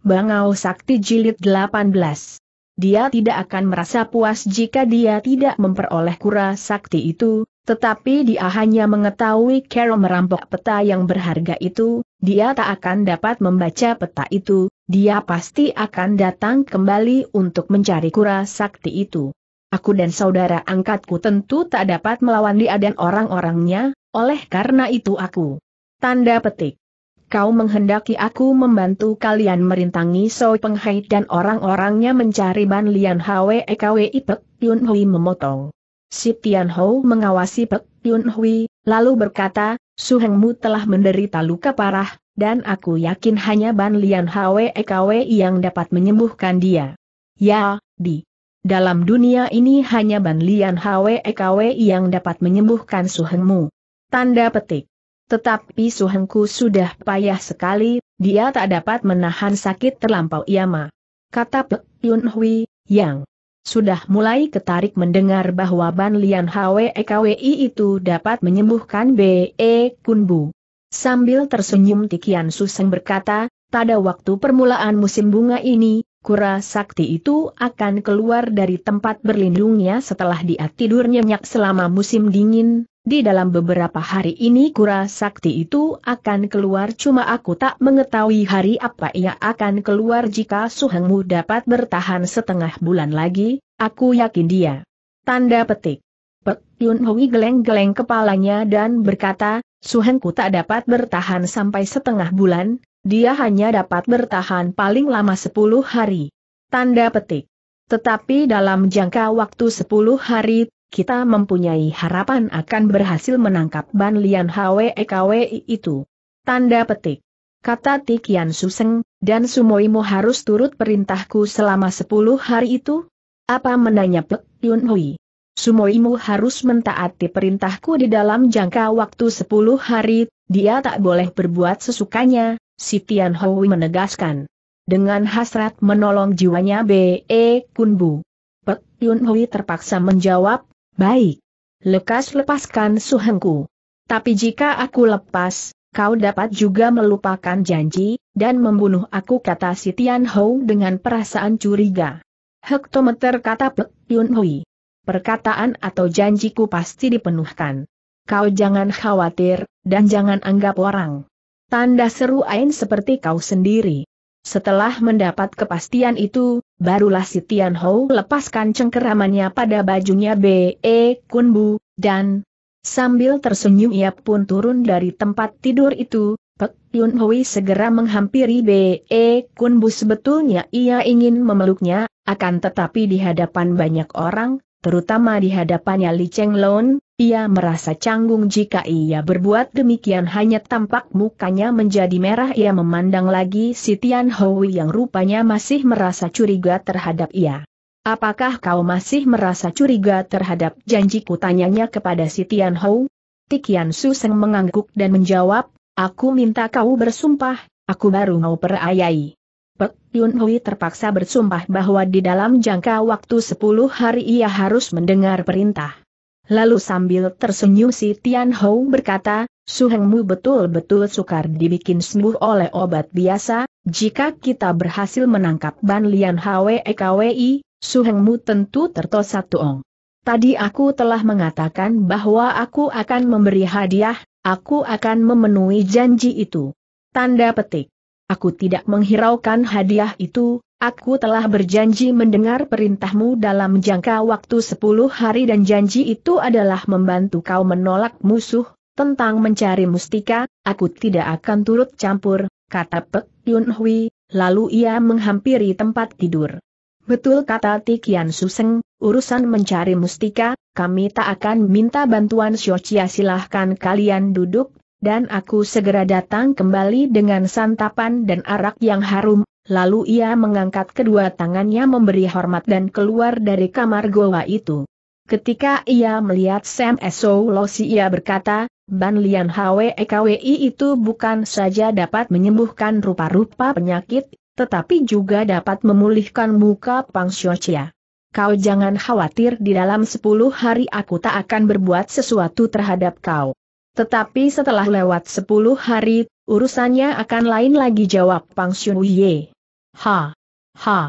Bangau Sakti Jilid 18. Dia tidak akan merasa puas jika dia tidak memperoleh kura sakti itu, tetapi dia hanya mengetahui Carol merampok peta yang berharga itu, dia tak akan dapat membaca peta itu, dia pasti akan datang kembali untuk mencari kura sakti itu. Aku dan saudara angkatku tentu tak dapat melawan dia dan orang-orangnya, oleh karena itu aku. Tanda petik kau menghendaki aku membantu kalian merintangi Soi Penghai dan orang-orangnya mencari Ban Lian Hwe Kwe Pek Yun Hui memotong. Si Tian Hou mengawasi Pek Yun Hui, lalu berkata, Suhengmu telah menderita luka parah, dan aku yakin hanya Ban Lian Hwe Kwe yang dapat menyembuhkan dia. Ya, di. Dalam dunia ini hanya Ban Lian Hwe Kwe yang dapat menyembuhkan Suhengmu. Tanda petik. Tetapi suhengku sudah payah sekali, dia tak dapat menahan sakit terlampau iama. Kata Pek Yun Hui, yang sudah mulai ketarik mendengar bahwa Ban Lian HWEKWI e itu dapat menyembuhkan B.E. Kunbu. Sambil tersenyum Tikian Suseng berkata, pada waktu permulaan musim bunga ini, kura sakti itu akan keluar dari tempat berlindungnya setelah dia tidur nyenyak selama musim dingin, di dalam beberapa hari ini kura sakti itu akan keluar cuma aku tak mengetahui hari apa ia akan keluar jika suhengmu dapat bertahan setengah bulan lagi, aku yakin dia. Tanda petik. Pek Yun Hui geleng-geleng kepalanya dan berkata, suhengku tak dapat bertahan sampai setengah bulan, dia hanya dapat bertahan paling lama sepuluh hari. Tanda petik. Tetapi dalam jangka waktu sepuluh hari, kita mempunyai harapan akan berhasil menangkap Ban Lian HWEKWI itu. Tanda petik. Kata Tikian Suseng, dan Sumoimu harus turut perintahku selama sepuluh hari itu? Apa menanya Pek Yun Hui? Sumoimu harus mentaati perintahku di dalam jangka waktu sepuluh hari, dia tak boleh berbuat sesukanya, si Tian Hui menegaskan. Dengan hasrat menolong jiwanya B.E. Kunbu. Pek Yun Hui terpaksa menjawab, Baik. Lekas lepaskan suhengku. Tapi jika aku lepas, kau dapat juga melupakan janji, dan membunuh aku kata si Tian Hou dengan perasaan curiga. Hektometer kata Pek Yun Hui. Perkataan atau janjiku pasti dipenuhkan. Kau jangan khawatir, dan jangan anggap orang. Tanda seru Ain seperti kau sendiri. Setelah mendapat kepastian itu, barulah si Tian Hou lepaskan cengkeramannya pada bajunya B.E. Kunbu, dan sambil tersenyum ia pun turun dari tempat tidur itu, Pek Yun Hui segera menghampiri B.E. Kunbu sebetulnya ia ingin memeluknya, akan tetapi di hadapan banyak orang, terutama di hadapannya Li Cheng Lon, ia merasa canggung jika ia berbuat demikian hanya tampak mukanya menjadi merah ia memandang lagi si Tian Hui yang rupanya masih merasa curiga terhadap ia. Apakah kau masih merasa curiga terhadap janjiku tanyanya kepada si Tian Hou? Tikian Seng mengangguk dan menjawab, aku minta kau bersumpah, aku baru mau perayai. Pek Yun Hui terpaksa bersumpah bahwa di dalam jangka waktu 10 hari ia harus mendengar perintah. Lalu sambil tersenyum si Tian Hou berkata, Suhengmu betul-betul sukar dibikin sembuh oleh obat biasa, jika kita berhasil menangkap Ban Lian HWEKWI, Suhengmu tentu tertosat tuong. Tadi aku telah mengatakan bahwa aku akan memberi hadiah, aku akan memenuhi janji itu. Tanda petik. Aku tidak menghiraukan hadiah itu, aku telah berjanji mendengar perintahmu dalam jangka waktu 10 hari dan janji itu adalah membantu kau menolak musuh, tentang mencari mustika, aku tidak akan turut campur, kata Pek Yun Hui, lalu ia menghampiri tempat tidur. Betul kata Tikian Suseng, urusan mencari mustika, kami tak akan minta bantuan Xiaochia silahkan kalian duduk dan aku segera datang kembali dengan santapan dan arak yang harum, lalu ia mengangkat kedua tangannya memberi hormat dan keluar dari kamar goa itu. Ketika ia melihat Sam Eso Losi ia berkata, Ban Lian HWEKWI itu bukan saja dapat menyembuhkan rupa-rupa penyakit, tetapi juga dapat memulihkan muka Pang Xiochia. Kau jangan khawatir di dalam sepuluh hari aku tak akan berbuat sesuatu terhadap kau. Tetapi setelah lewat sepuluh hari, urusannya akan lain lagi jawab Pang Xun Ye. Ha! Ha!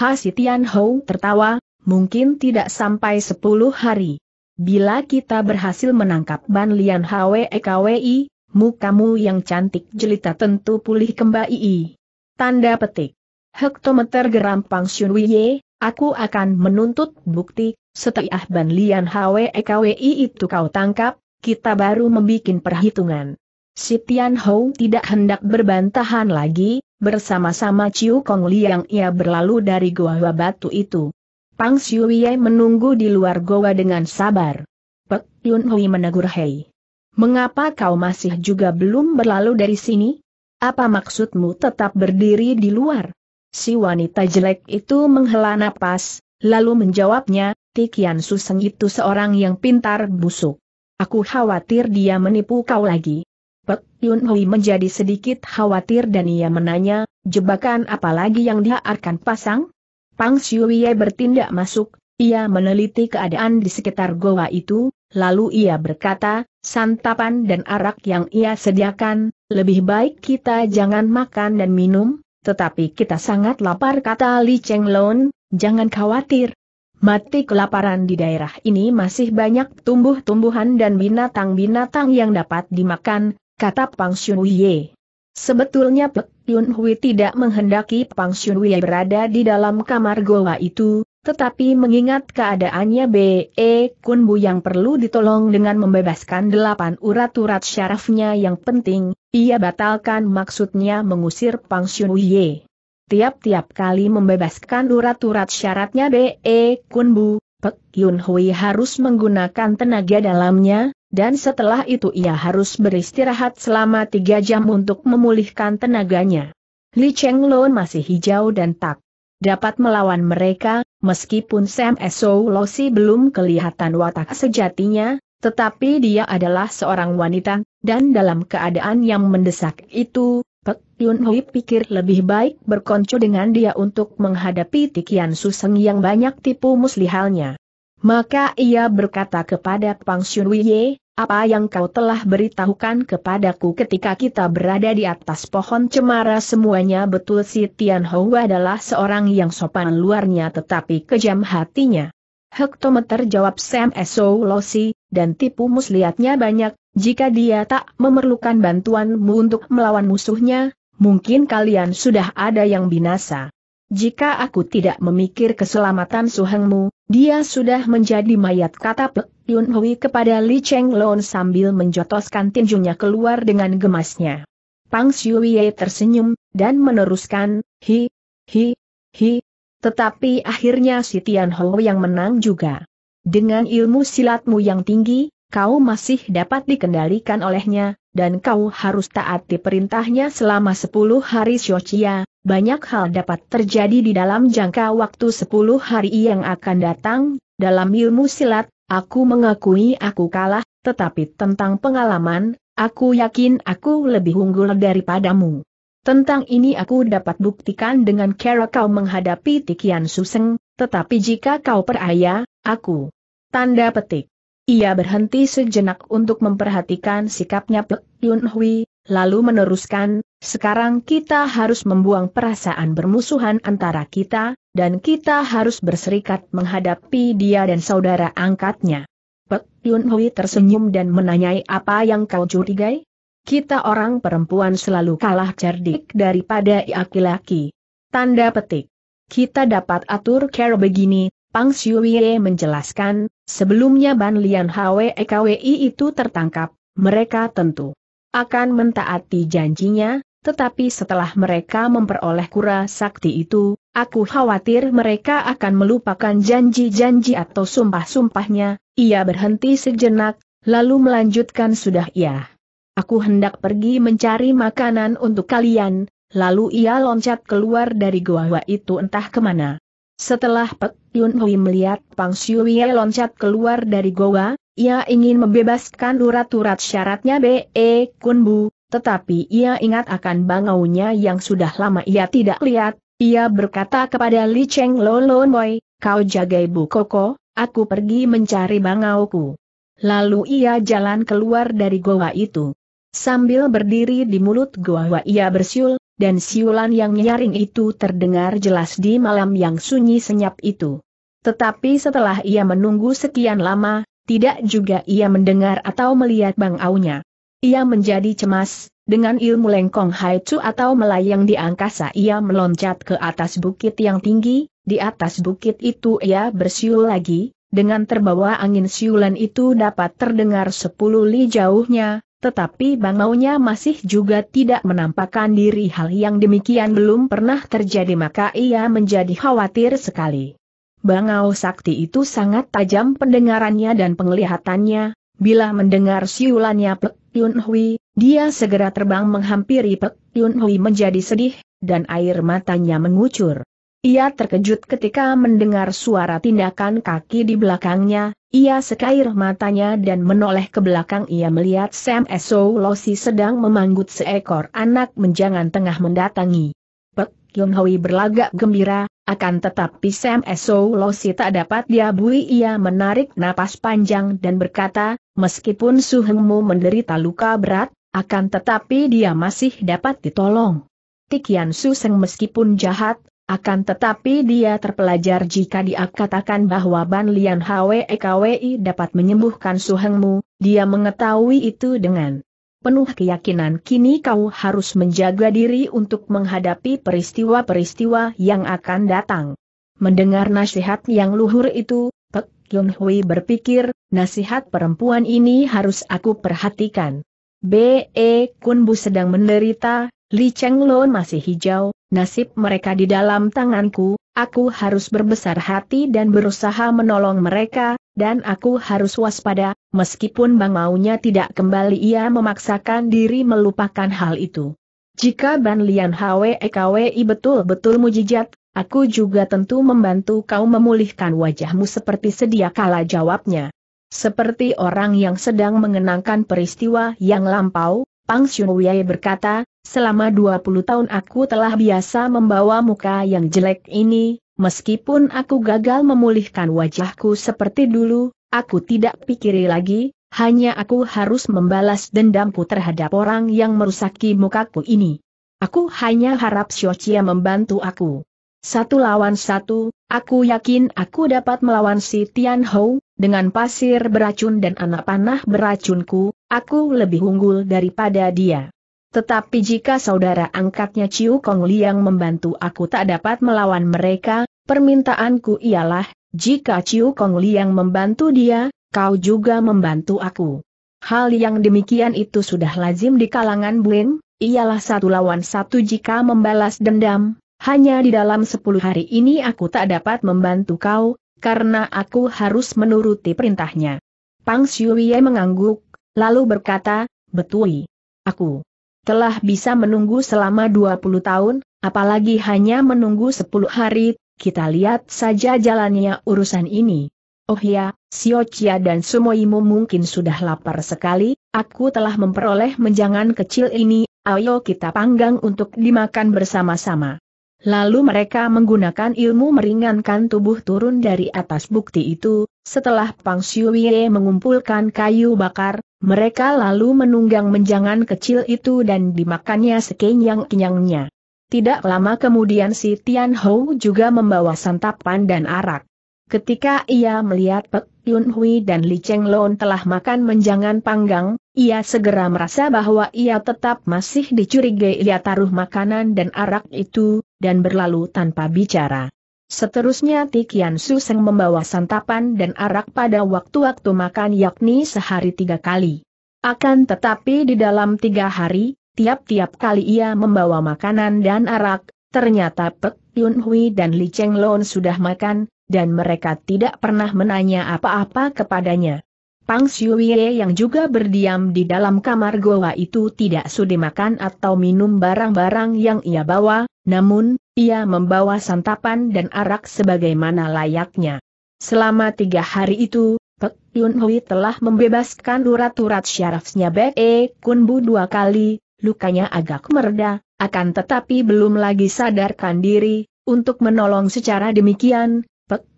Ha si Tian Hou tertawa, mungkin tidak sampai sepuluh hari. Bila kita berhasil menangkap Ban Lian Hwe Ekwi, mukamu yang cantik jelita tentu pulih kembali. Tanda petik. Hektometer geram Pang Xun Ye, aku akan menuntut bukti, setiah Ban Lian Hwe Ekwi itu kau tangkap, kita baru membuat perhitungan. Si Tian Hou tidak hendak berbantahan lagi, bersama-sama Ciu Kong Liang ia berlalu dari goa batu itu. Pang Wei menunggu di luar goa dengan sabar. Pek Yun Hui menegur Hei. Mengapa kau masih juga belum berlalu dari sini? Apa maksudmu tetap berdiri di luar? Si wanita jelek itu menghela napas, lalu menjawabnya, Tikian Suseng itu seorang yang pintar busuk. Aku khawatir dia menipu kau lagi. Pek Yun Hui menjadi sedikit khawatir dan ia menanya, jebakan apa lagi yang dia akan pasang? Pang Xiuye bertindak masuk, ia meneliti keadaan di sekitar goa itu, lalu ia berkata, santapan dan arak yang ia sediakan, lebih baik kita jangan makan dan minum, tetapi kita sangat lapar kata Li Cheng Lon, jangan khawatir, Mati kelaparan di daerah ini masih banyak tumbuh-tumbuhan dan binatang-binatang yang dapat dimakan, kata Pang Xunhui. Sebetulnya Pek Yun Hui tidak menghendaki Pang Xunhui berada di dalam kamar goa itu, tetapi mengingat keadaannya B.E. Kunbu yang perlu ditolong dengan membebaskan delapan urat-urat syarafnya yang penting, ia batalkan maksudnya mengusir Pang Xunhui tiap-tiap kali membebaskan urat-urat syaratnya B.E. E, Kunbu, Pek Yun Hui harus menggunakan tenaga dalamnya, dan setelah itu ia harus beristirahat selama tiga jam untuk memulihkan tenaganya. Li Cheng Lun masih hijau dan tak dapat melawan mereka, meskipun Sam Eso Losi belum kelihatan watak sejatinya, tetapi dia adalah seorang wanita, dan dalam keadaan yang mendesak itu, Pek Yun Hui pikir lebih baik berkonco dengan dia untuk menghadapi Tikian Suseng yang banyak tipu muslihalnya. Maka ia berkata kepada Pang Xun Wiye, apa yang kau telah beritahukan kepadaku ketika kita berada di atas pohon cemara semuanya betul si Tian Hou adalah seorang yang sopan luarnya tetapi kejam hatinya. Hektometer jawab Sam Eso Losi, dan tipu muslihatnya banyak, jika dia tak memerlukan bantuanmu untuk melawan musuhnya, mungkin kalian sudah ada yang binasa. Jika aku tidak memikir keselamatan Suhengmu, dia sudah menjadi mayat kata Pek Yun Hui kepada Li Cheng Lon sambil menjotoskan tinjunya keluar dengan gemasnya. Pang Wei tersenyum, dan meneruskan, hi, hi, hi. Tetapi akhirnya si Tian Ho yang menang juga. Dengan ilmu silatmu yang tinggi, kau masih dapat dikendalikan olehnya, dan kau harus taati perintahnya selama 10 hari Shochia, banyak hal dapat terjadi di dalam jangka waktu 10 hari yang akan datang, dalam ilmu silat, aku mengakui aku kalah, tetapi tentang pengalaman, aku yakin aku lebih unggul daripadamu. Tentang ini aku dapat buktikan dengan cara kau menghadapi Tikian Suseng, tetapi jika kau peraya, Aku. Tanda petik. Ia berhenti sejenak untuk memperhatikan sikapnya Pek Yun Hui, lalu meneruskan, sekarang kita harus membuang perasaan bermusuhan antara kita, dan kita harus berserikat menghadapi dia dan saudara angkatnya. Pek Yun Hui tersenyum dan menanyai apa yang kau curigai? Kita orang perempuan selalu kalah cerdik daripada laki-laki. Tanda petik. Kita dapat atur care begini, Pang Xiuye menjelaskan, sebelumnya Ban Lian e KWI itu tertangkap, mereka tentu akan mentaati janjinya, tetapi setelah mereka memperoleh kura sakti itu, aku khawatir mereka akan melupakan janji-janji atau sumpah-sumpahnya. Ia berhenti sejenak, lalu melanjutkan sudah ia. Aku hendak pergi mencari makanan untuk kalian, lalu ia loncat keluar dari gua itu entah kemana. Setelah Pek Yun Hui melihat Pang Xiuye loncat keluar dari goa, ia ingin membebaskan urat-urat syaratnya B.E. E Kunbu, tetapi ia ingat akan bangaunya yang sudah lama ia tidak lihat, ia berkata kepada Li Cheng Lolon Boy, kau jaga ibu Koko, aku pergi mencari bangauku. Lalu ia jalan keluar dari goa itu. Sambil berdiri di mulut goa ia bersiul, dan siulan yang nyaring itu terdengar jelas di malam yang sunyi senyap itu. Tetapi setelah ia menunggu sekian lama, tidak juga ia mendengar atau melihat Bang Aunya. Ia menjadi cemas, dengan ilmu lengkong haicu atau melayang di angkasa ia meloncat ke atas bukit yang tinggi, di atas bukit itu ia bersiul lagi, dengan terbawa angin siulan itu dapat terdengar sepuluh li jauhnya, tetapi Bang Maunya masih juga tidak menampakkan diri hal yang demikian belum pernah terjadi maka ia menjadi khawatir sekali. Bangau Sakti itu sangat tajam pendengarannya dan penglihatannya, bila mendengar siulannya Pek Yun Hui, dia segera terbang menghampiri Pek Yun Hui menjadi sedih, dan air matanya mengucur. Ia terkejut ketika mendengar suara tindakan kaki di belakangnya, ia sekair matanya dan menoleh ke belakang ia melihat Sam Eso Losi sedang memanggut seekor anak menjangan tengah mendatangi. Pek Yun Hui berlagak gembira, akan tetapi Sam Eso Losi tak dapat diabui ia menarik napas panjang dan berkata, meskipun Suhengmu menderita luka berat, akan tetapi dia masih dapat ditolong. Tikian Suseng meskipun jahat, akan tetapi dia terpelajar jika dikatakan bahwa Ban Lian HWEKWI dapat menyembuhkan suhengmu, dia mengetahui itu dengan penuh keyakinan kini kau harus menjaga diri untuk menghadapi peristiwa-peristiwa yang akan datang. Mendengar nasihat yang luhur itu, Pek Yun Hui berpikir, nasihat perempuan ini harus aku perhatikan. B.E. E Kunbu sedang menderita, Li Cheng Lo masih hijau, Nasib mereka di dalam tanganku, aku harus berbesar hati dan berusaha menolong mereka, dan aku harus waspada, meskipun Bang maunya tidak kembali ia memaksakan diri melupakan hal itu. Jika Ban Lian Hwe i betul-betul mujijat, aku juga tentu membantu kau memulihkan wajahmu seperti sedia kala jawabnya. Seperti orang yang sedang mengenangkan peristiwa yang lampau, Pang Xiuwei berkata, selama 20 tahun aku telah biasa membawa muka yang jelek ini, meskipun aku gagal memulihkan wajahku seperti dulu, aku tidak pikiri lagi, hanya aku harus membalas dendamku terhadap orang yang merusaki mukaku ini. Aku hanya harap Xiochia membantu aku. Satu lawan satu, aku yakin aku dapat melawan si Tian Hou, dengan pasir beracun dan anak panah beracunku, Aku lebih unggul daripada dia. Tetapi jika saudara angkatnya Ciu Kong Liang membantu aku tak dapat melawan mereka, permintaanku ialah, jika Ciu Kong Liang membantu dia, kau juga membantu aku. Hal yang demikian itu sudah lazim di kalangan bling, ialah satu lawan satu jika membalas dendam, hanya di dalam sepuluh hari ini aku tak dapat membantu kau, karena aku harus menuruti perintahnya. Pang Wei mengangguk, lalu berkata, Betui, aku telah bisa menunggu selama 20 tahun, apalagi hanya menunggu 10 hari, kita lihat saja jalannya urusan ini. Oh ya, Siocia dan Sumoimu mungkin sudah lapar sekali, aku telah memperoleh menjangan kecil ini, ayo kita panggang untuk dimakan bersama-sama. Lalu mereka menggunakan ilmu meringankan tubuh turun dari atas bukti itu, setelah Pang Siuye mengumpulkan kayu bakar, mereka lalu menunggang menjangan kecil itu dan dimakannya sekenyang-kenyangnya. Tidak lama kemudian si Tian Hou juga membawa santapan dan arak. Ketika ia melihat Pek Yun Hui dan Li Cheng Lon telah makan menjangan panggang, ia segera merasa bahwa ia tetap masih dicurigai ia taruh makanan dan arak itu, dan berlalu tanpa bicara. Seterusnya Tikian Suseng membawa santapan dan arak pada waktu-waktu makan yakni sehari tiga kali. Akan tetapi di dalam tiga hari, tiap-tiap kali ia membawa makanan dan arak, ternyata Pek Yun Hui dan Li Cheng Lon sudah makan, dan mereka tidak pernah menanya apa-apa kepadanya. Pang Siuye yang juga berdiam di dalam kamar goa itu tidak sudi makan atau minum barang-barang yang ia bawa, namun, ia membawa santapan dan arak sebagaimana layaknya. Selama tiga hari itu, Pek Yun Hui telah membebaskan urat-urat syarafnya Kun Kunbu dua kali, lukanya agak mereda, akan tetapi belum lagi sadarkan diri, untuk menolong secara demikian,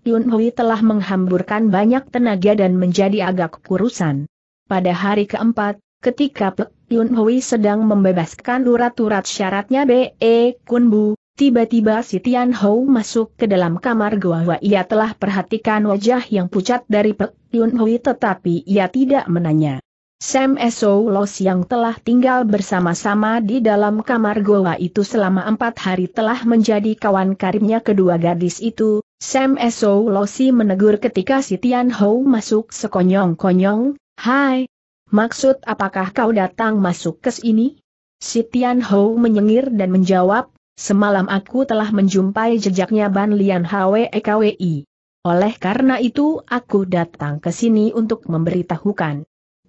Yun Hui telah menghamburkan banyak tenaga dan menjadi agak kurusan. Pada hari keempat, ketika Pe Yun Hui sedang membebaskan urat-urat syaratnya B.E. E Kunbu, Tiba-tiba si Tian Hou masuk ke dalam kamar Hua. ia telah perhatikan wajah yang pucat dari Pe Yun Hui tetapi ia tidak menanya. Sam Eso Los yang telah tinggal bersama-sama di dalam kamar Goa itu selama empat hari telah menjadi kawan karibnya kedua gadis itu, Sam Eso Losi menegur ketika si Tian Hou masuk sekonyong-konyong, Hai, maksud apakah kau datang masuk ke sini? Si Tian Hou menyengir dan menjawab, semalam aku telah menjumpai jejaknya Ban Lian Kwi. Oleh karena itu aku datang ke sini untuk memberitahukan.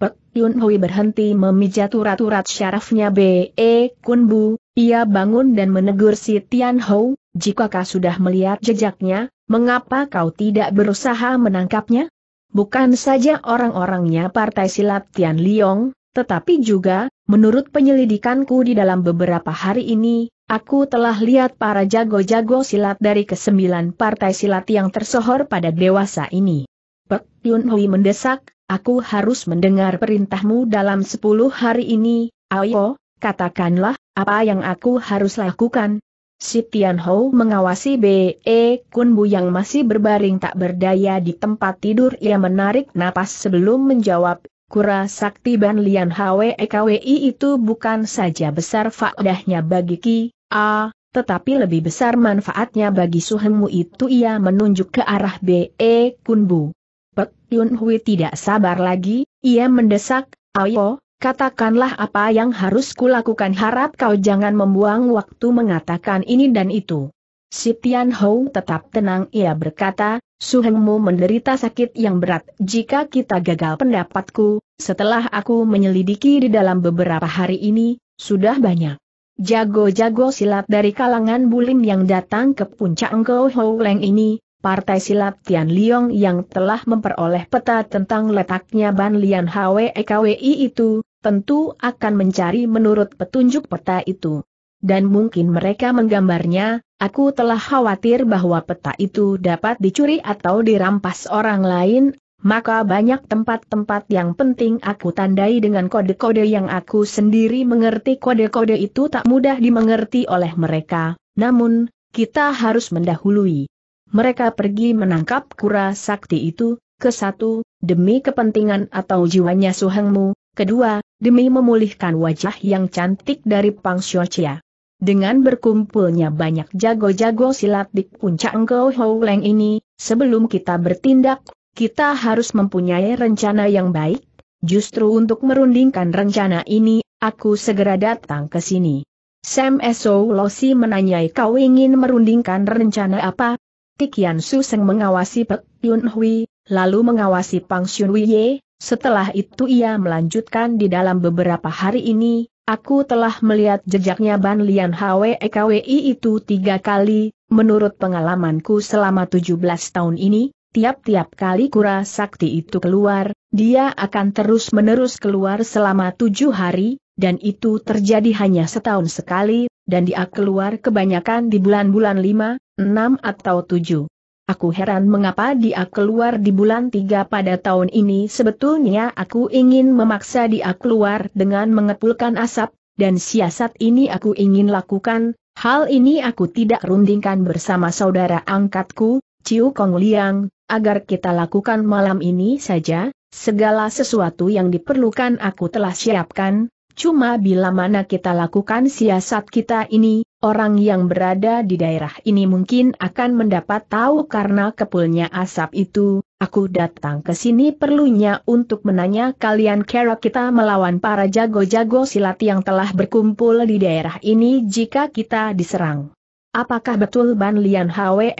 Pek Yun Hui berhenti memijat urat-urat syarafnya B.E. E Kun Bu, ia bangun dan menegur si Tian Hou, jika kau sudah melihat jejaknya, mengapa kau tidak berusaha menangkapnya? Bukan saja orang-orangnya partai silat Tian Liong, tetapi juga, menurut penyelidikanku di dalam beberapa hari ini, aku telah lihat para jago-jago silat dari kesembilan partai silat yang tersohor pada dewasa ini. Pek Yun Hui mendesak, aku harus mendengar perintahmu dalam sepuluh hari ini, ayo, katakanlah, apa yang aku harus lakukan? Si Tian mengawasi B.E. Kun Bu yang masih berbaring tak berdaya di tempat tidur ia menarik napas sebelum menjawab, Kura Sakti Ban Lian HWEKWI itu bukan saja besar faedahnya bagi Ki, A, tetapi lebih besar manfaatnya bagi suhemu itu ia menunjuk ke arah B.E. Kunbu. Pek Yun Hui tidak sabar lagi, ia mendesak, ayo, katakanlah apa yang harus kulakukan harap kau jangan membuang waktu mengatakan ini dan itu. Si Tian Hou tetap tenang ia berkata, Suhengmu menderita sakit yang berat jika kita gagal pendapatku, setelah aku menyelidiki di dalam beberapa hari ini, sudah banyak. Jago-jago silat dari kalangan bulim yang datang ke puncak Engkau Hou Leng ini, Partai Silat Tian Liong yang telah memperoleh peta tentang letaknya Ban Lian HWEKWI itu, tentu akan mencari menurut petunjuk peta itu. Dan mungkin mereka menggambarnya, aku telah khawatir bahwa peta itu dapat dicuri atau dirampas orang lain, maka banyak tempat-tempat yang penting aku tandai dengan kode-kode yang aku sendiri mengerti kode-kode itu tak mudah dimengerti oleh mereka, namun, kita harus mendahului mereka pergi menangkap kura sakti itu, ke satu, demi kepentingan atau jiwanya Suhengmu, kedua, demi memulihkan wajah yang cantik dari Pang Xiochia. Dengan berkumpulnya banyak jago-jago silat di puncak Engkau Howleng ini, sebelum kita bertindak, kita harus mempunyai rencana yang baik, justru untuk merundingkan rencana ini, aku segera datang ke sini. Sam So Losi menanyai kau ingin merundingkan rencana apa, Tikian Su Seng mengawasi Pek Yun Hui, lalu mengawasi Pang Xun Wei. Setelah itu ia melanjutkan di dalam beberapa hari ini, aku telah melihat jejaknya Ban Lian HWEKWI e itu tiga kali, menurut pengalamanku selama 17 tahun ini, tiap-tiap kali kura sakti itu keluar, dia akan terus-menerus keluar selama tujuh hari, dan itu terjadi hanya setahun sekali, dan dia keluar kebanyakan di bulan-bulan lima, enam atau tujuh. Aku heran mengapa dia keluar di bulan tiga pada tahun ini sebetulnya aku ingin memaksa dia keluar dengan mengepulkan asap, dan siasat ini aku ingin lakukan, hal ini aku tidak rundingkan bersama saudara angkatku, Ciu Kong Liang, agar kita lakukan malam ini saja, segala sesuatu yang diperlukan aku telah siapkan, cuma bila mana kita lakukan siasat kita ini, Orang yang berada di daerah ini mungkin akan mendapat tahu karena kepulnya asap itu, aku datang ke sini perlunya untuk menanya kalian kira kita melawan para jago-jago silat yang telah berkumpul di daerah ini jika kita diserang. Apakah betul Ban Lian Hwe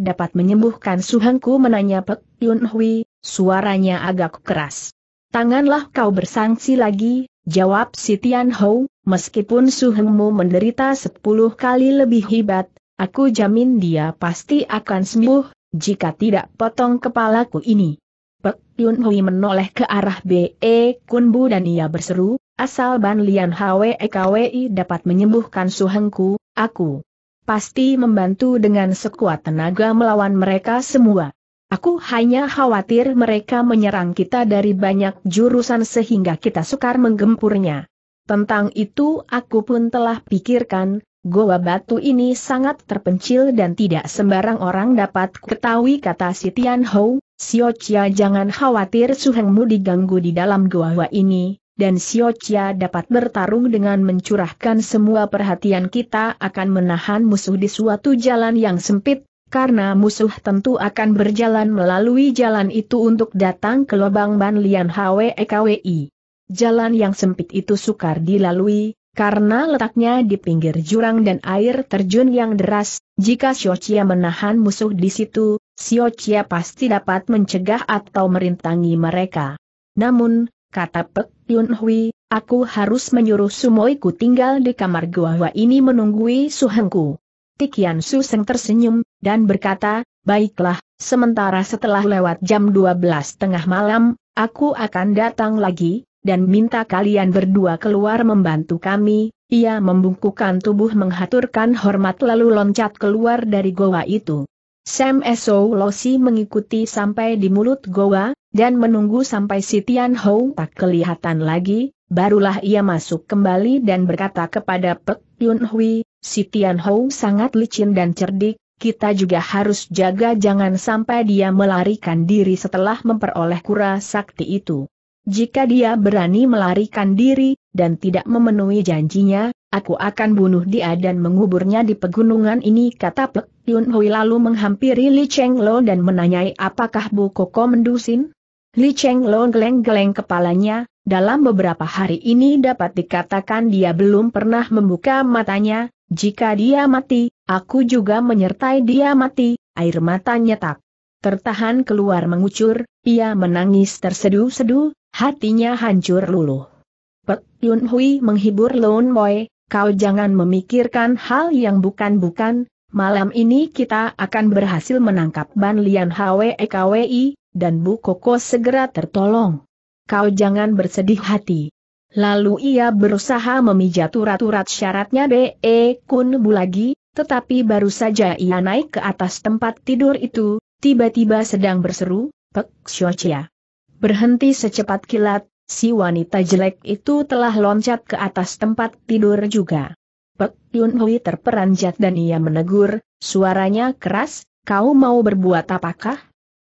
dapat menyembuhkan Suhengku menanya Pek Yun Hui, suaranya agak keras. Tanganlah kau bersangsi lagi, Jawab si Tian Hou, meskipun Suhengmu menderita sepuluh kali lebih hebat, aku jamin dia pasti akan sembuh, jika tidak potong kepalaku ini. Pek Yun Hui menoleh ke arah B.E. Kunbu dan ia berseru, asal Ban Lian KWI dapat menyembuhkan Suhengku, aku pasti membantu dengan sekuat tenaga melawan mereka semua. Aku hanya khawatir mereka menyerang kita dari banyak jurusan sehingga kita sukar menggempurnya. Tentang itu aku pun telah pikirkan, goa batu ini sangat terpencil dan tidak sembarang orang dapat ketahui kata si Tian Hou, Xiao Chia jangan khawatir suhengmu diganggu di dalam goa ini, dan Xiao Chia dapat bertarung dengan mencurahkan semua perhatian kita akan menahan musuh di suatu jalan yang sempit karena musuh tentu akan berjalan melalui jalan itu untuk datang ke lubang Ban Lian HWEKWI. Jalan yang sempit itu sukar dilalui, karena letaknya di pinggir jurang dan air terjun yang deras, jika Xiochia menahan musuh di situ, Xiochia pasti dapat mencegah atau merintangi mereka. Namun, kata Pek Yun Hui, aku harus menyuruh Sumoiku tinggal di kamar gua ini menunggui suhengku. Tikian Suseng tersenyum, dan berkata, baiklah, sementara setelah lewat jam 12 tengah malam, aku akan datang lagi, dan minta kalian berdua keluar membantu kami, ia membungkukkan tubuh menghaturkan hormat lalu loncat keluar dari goa itu. Sam So Losi mengikuti sampai di mulut goa, dan menunggu sampai si Tian Hou tak kelihatan lagi, barulah ia masuk kembali dan berkata kepada Pek Yun Hui, Si Tian Hou sangat licin dan cerdik, kita juga harus jaga jangan sampai dia melarikan diri setelah memperoleh kura sakti itu. Jika dia berani melarikan diri, dan tidak memenuhi janjinya, aku akan bunuh dia dan menguburnya di pegunungan ini kata Pek Yun Hui lalu menghampiri Li Cheng Lo dan menanyai apakah Bu Koko mendusin? Li Cheng Lo geleng-geleng kepalanya, dalam beberapa hari ini dapat dikatakan dia belum pernah membuka matanya, jika dia mati, aku juga menyertai dia mati, air matanya tak tertahan keluar mengucur, ia menangis terseduh-seduh, hatinya hancur luluh. Pek Yun Hui menghibur Lone Boy, kau jangan memikirkan hal yang bukan-bukan, malam ini kita akan berhasil menangkap Ban Lian Hwe Kwi, dan Bu Koko segera tertolong kau jangan bersedih hati. Lalu ia berusaha memijat urat-urat syaratnya B.E. Eh, kun Bulagi, tetapi baru saja ia naik ke atas tempat tidur itu, tiba-tiba sedang berseru, Pek shochia. Berhenti secepat kilat, si wanita jelek itu telah loncat ke atas tempat tidur juga. Pek Yun Hui terperanjat dan ia menegur, suaranya keras, kau mau berbuat apakah?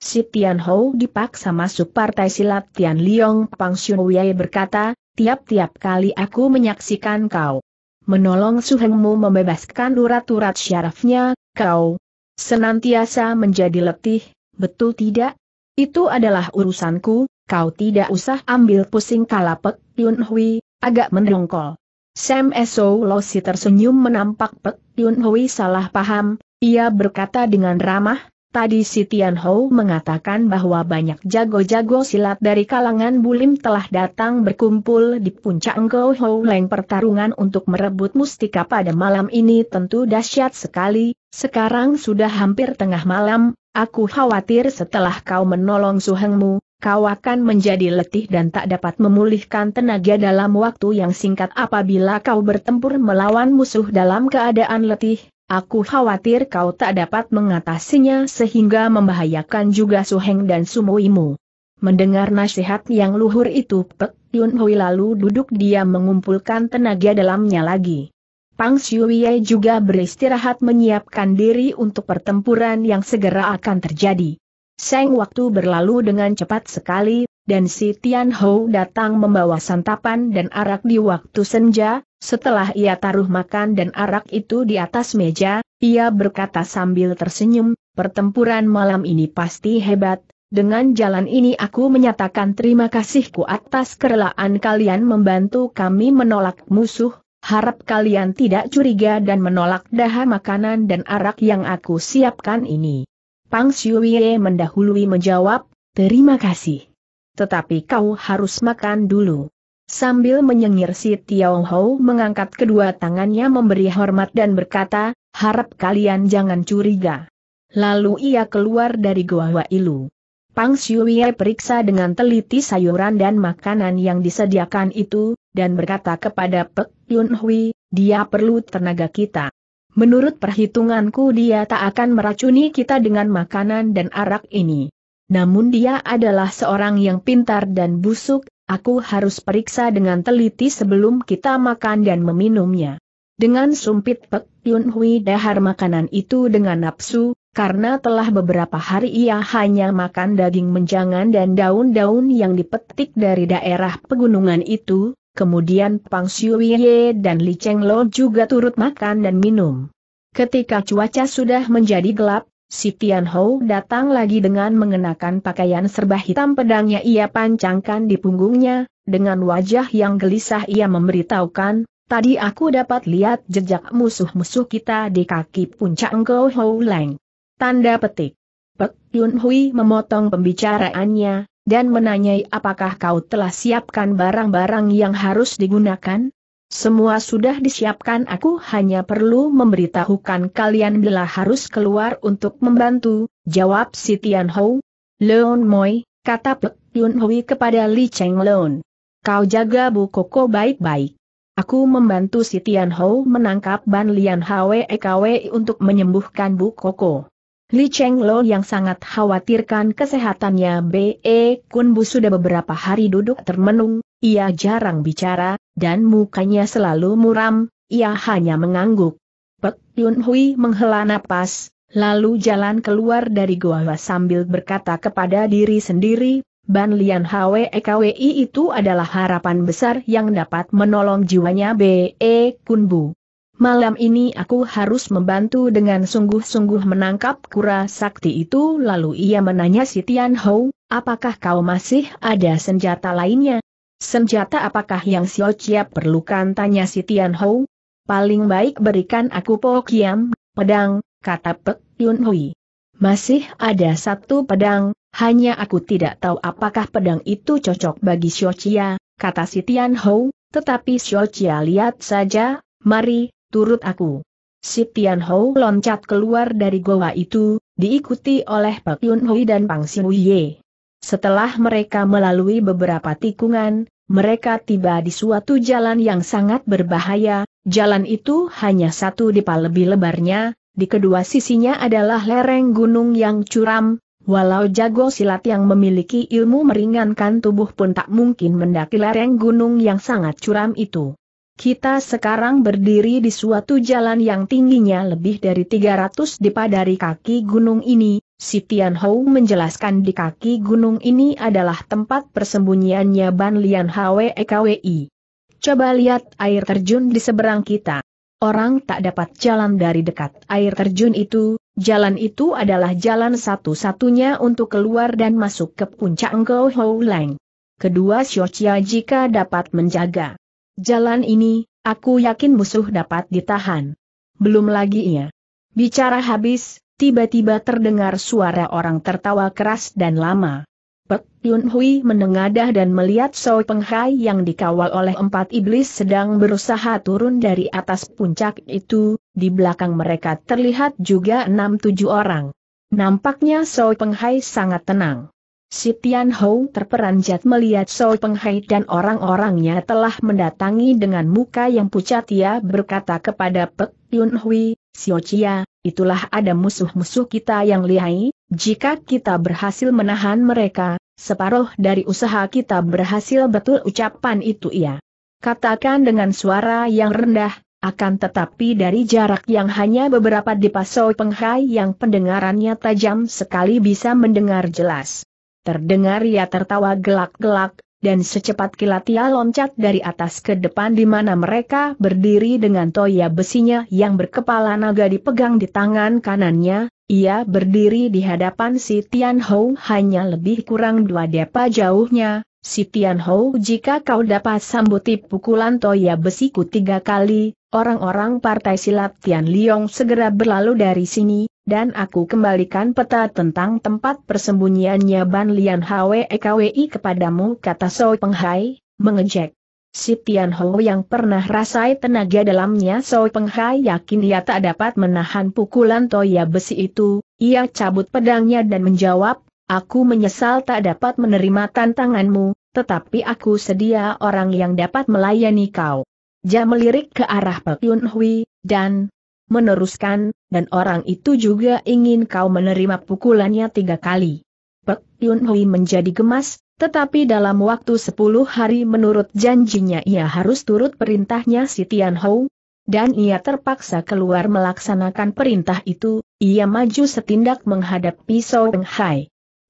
Si Tian Hou dipaksa masuk partai silat Tian Liong Pang Xiu Wei berkata, tiap-tiap kali aku menyaksikan kau menolong suhengmu membebaskan urat-urat syarafnya, kau senantiasa menjadi letih, betul tidak? Itu adalah urusanku, kau tidak usah ambil pusing kalapek Yun Hui, agak mendongkol. Sam Eso Losi tersenyum menampak Pek Yun Hui salah paham, ia berkata dengan ramah, Tadi si Tian Hou mengatakan bahwa banyak jago-jago silat dari kalangan bulim telah datang berkumpul di puncak Engkau Hou Leng pertarungan untuk merebut mustika pada malam ini tentu dahsyat sekali, sekarang sudah hampir tengah malam, aku khawatir setelah kau menolong suhengmu, kau akan menjadi letih dan tak dapat memulihkan tenaga dalam waktu yang singkat apabila kau bertempur melawan musuh dalam keadaan letih, Aku khawatir kau tak dapat mengatasinya sehingga membahayakan juga Suheng dan Sumuimu. Mendengar nasihat yang luhur itu Pek Yun Hui lalu duduk dia mengumpulkan tenaga dalamnya lagi. Pang Xiuye juga beristirahat menyiapkan diri untuk pertempuran yang segera akan terjadi. Seng waktu berlalu dengan cepat sekali, dan si Tian Hou datang membawa santapan dan arak di waktu senja, setelah ia taruh makan dan arak itu di atas meja, ia berkata sambil tersenyum, pertempuran malam ini pasti hebat, dengan jalan ini aku menyatakan terima kasihku atas kerelaan kalian membantu kami menolak musuh, harap kalian tidak curiga dan menolak daha makanan dan arak yang aku siapkan ini. Pang Siuye mendahului menjawab, terima kasih tetapi kau harus makan dulu. Sambil menyengir si Tiao Hou mengangkat kedua tangannya memberi hormat dan berkata, harap kalian jangan curiga. Lalu ia keluar dari Goa Wailu. Pang Xiuwei periksa dengan teliti sayuran dan makanan yang disediakan itu, dan berkata kepada Pek Yun Hui, dia perlu tenaga kita. Menurut perhitunganku dia tak akan meracuni kita dengan makanan dan arak ini namun dia adalah seorang yang pintar dan busuk, aku harus periksa dengan teliti sebelum kita makan dan meminumnya. Dengan sumpit Pek Yun Hui dahar makanan itu dengan nafsu, karena telah beberapa hari ia hanya makan daging menjangan dan daun-daun yang dipetik dari daerah pegunungan itu, kemudian Pang Xiuye dan Li Cheng Lo juga turut makan dan minum. Ketika cuaca sudah menjadi gelap, Si Tian Hou datang lagi dengan mengenakan pakaian serba hitam pedangnya ia pancangkan di punggungnya, dengan wajah yang gelisah ia memberitahukan, tadi aku dapat lihat jejak musuh-musuh kita di kaki puncak Engkau Hou Leng. Tanda petik. Pek Yun Hui memotong pembicaraannya, dan menanyai apakah kau telah siapkan barang-barang yang harus digunakan? Semua sudah disiapkan aku hanya perlu memberitahukan kalian bila harus keluar untuk membantu, jawab si Tian Hou. Leon Moi, kata Pek Yun Hui kepada Li Cheng Leon. Kau jaga Bu Koko baik-baik. Aku membantu si Tian Hou menangkap Ban Lian Hwe Kwe untuk menyembuhkan Bu Koko. Li Cheng Lo yang sangat khawatirkan kesehatannya B.E. Kun Bu sudah beberapa hari duduk termenung, ia jarang bicara, dan mukanya selalu muram, ia hanya mengangguk. Pek Yun Hui menghela napas, lalu jalan keluar dari gua sambil berkata kepada diri sendiri, Ban Lian Kwi itu adalah harapan besar yang dapat menolong jiwanya B.E. Kun Bu malam ini aku harus membantu dengan sungguh-sungguh menangkap kura sakti itu lalu ia menanya si Tian Hou, apakah kau masih ada senjata lainnya? Senjata apakah yang Xiao Chiap perlukan tanya si Tian Hou? Paling baik berikan aku po kiam, pedang, kata Pek Yun Hui. Masih ada satu pedang, hanya aku tidak tahu apakah pedang itu cocok bagi Xiao Chia, kata si Tian Hou, tetapi Xiao Chia lihat saja, mari, turut aku. Si Tian Hou loncat keluar dari goa itu, diikuti oleh Pak Yun Hui dan Pang Xiu Ye. Setelah mereka melalui beberapa tikungan, mereka tiba di suatu jalan yang sangat berbahaya, jalan itu hanya satu dipa lebih lebarnya, di kedua sisinya adalah lereng gunung yang curam, walau jago silat yang memiliki ilmu meringankan tubuh pun tak mungkin mendaki lereng gunung yang sangat curam itu. Kita sekarang berdiri di suatu jalan yang tingginya lebih dari 300 dipa dari kaki gunung ini, si Tian Hou menjelaskan di kaki gunung ini adalah tempat persembunyiannya Ban Lian HWEKWI. Coba lihat air terjun di seberang kita. Orang tak dapat jalan dari dekat air terjun itu, jalan itu adalah jalan satu-satunya untuk keluar dan masuk ke puncak Ngo Hou Lang. Kedua Xiochia jika dapat menjaga Jalan ini, aku yakin musuh dapat ditahan. Belum lagi ia. Bicara habis, tiba-tiba terdengar suara orang tertawa keras dan lama. Pek Yun Hui menengadah dan melihat Soi Penghai yang dikawal oleh empat iblis sedang berusaha turun dari atas puncak itu, di belakang mereka terlihat juga enam tujuh orang. Nampaknya Soi Penghai sangat tenang. Si Tian Hou terperanjat melihat Soul Penghai dan orang-orangnya telah mendatangi dengan muka yang pucat ia berkata kepada Pek Yun Hui, Xiao Chia, itulah ada musuh-musuh kita yang lihai, jika kita berhasil menahan mereka, separuh dari usaha kita berhasil betul ucapan itu ia. Katakan dengan suara yang rendah, akan tetapi dari jarak yang hanya beberapa dipasau penghai yang pendengarannya tajam sekali bisa mendengar jelas. Terdengar ia tertawa gelak-gelak, dan secepat kilat ia loncat dari atas ke depan di mana mereka berdiri dengan toya besinya yang berkepala naga dipegang di tangan kanannya, ia berdiri di hadapan si Tian Hou hanya lebih kurang dua depa jauhnya, Si Tian Hou jika kau dapat sambuti pukulan toya besiku tiga kali, orang-orang partai silat Tian Liong segera berlalu dari sini, dan aku kembalikan peta tentang tempat persembunyiannya Ban Lian Hwe Kwi kepadamu kata So Penghai, mengejek. Si Tian Ho yang pernah rasai tenaga dalamnya Soi Penghai yakin ia tak dapat menahan pukulan toya besi itu, ia cabut pedangnya dan menjawab, Aku menyesal tak dapat menerima tantanganmu, tetapi aku sedia orang yang dapat melayani kau. Ja melirik ke arah Pak Yun Hui, dan meneruskan, dan orang itu juga ingin kau menerima pukulannya tiga kali. Pak Yun Hui menjadi gemas, tetapi dalam waktu sepuluh hari menurut janjinya ia harus turut perintahnya si Tian Hou, dan ia terpaksa keluar melaksanakan perintah itu, ia maju setindak menghadap pisau Peng Hai.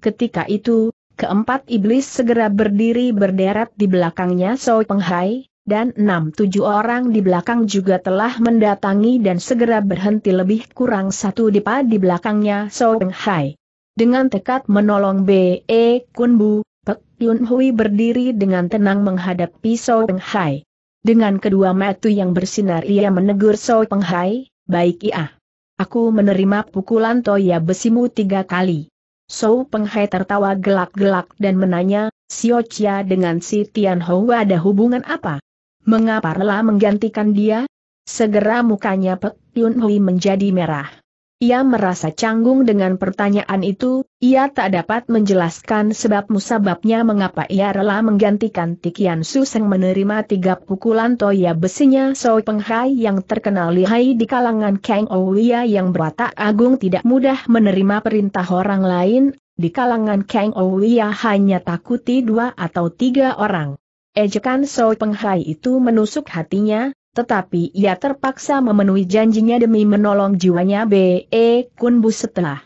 Ketika itu, keempat iblis segera berdiri berderet di belakangnya Soe Penghai, dan enam tujuh orang di belakang juga telah mendatangi dan segera berhenti lebih kurang satu dipa di belakangnya So Peng Hai. Dengan tekad menolong B.E. Kun Bu, Pek Yun Hui berdiri dengan tenang menghadapi Soe Peng Hai. Dengan kedua metu yang bersinar ia menegur So Peng Hai, baik ia. Aku menerima pukulan toya besimu tiga kali. Sou Penghai tertawa gelak-gelak dan menanya, Sio Chia dengan si Tian Ho ada hubungan apa? Mengapa rela menggantikan dia? Segera mukanya Pek Yun Hui menjadi merah. Ia merasa canggung dengan pertanyaan itu, ia tak dapat menjelaskan sebab musababnya mengapa ia rela menggantikan Tikian Suseng menerima tiga pukulan toya besinya Soi Penghai yang terkenal lihai di kalangan Kang Ouya oh yang berwatak agung tidak mudah menerima perintah orang lain, di kalangan Kang Ouya oh hanya takuti dua atau tiga orang. Ejekan Soi Penghai itu menusuk hatinya, tetapi ia terpaksa memenuhi janjinya demi menolong jiwanya B.E. Kunbu setelah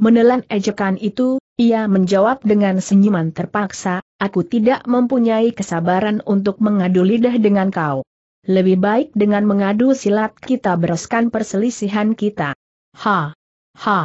menelan ejekan itu, ia menjawab dengan senyuman terpaksa, aku tidak mempunyai kesabaran untuk mengadu lidah dengan kau. Lebih baik dengan mengadu silat kita bereskan perselisihan kita. Ha! Ha!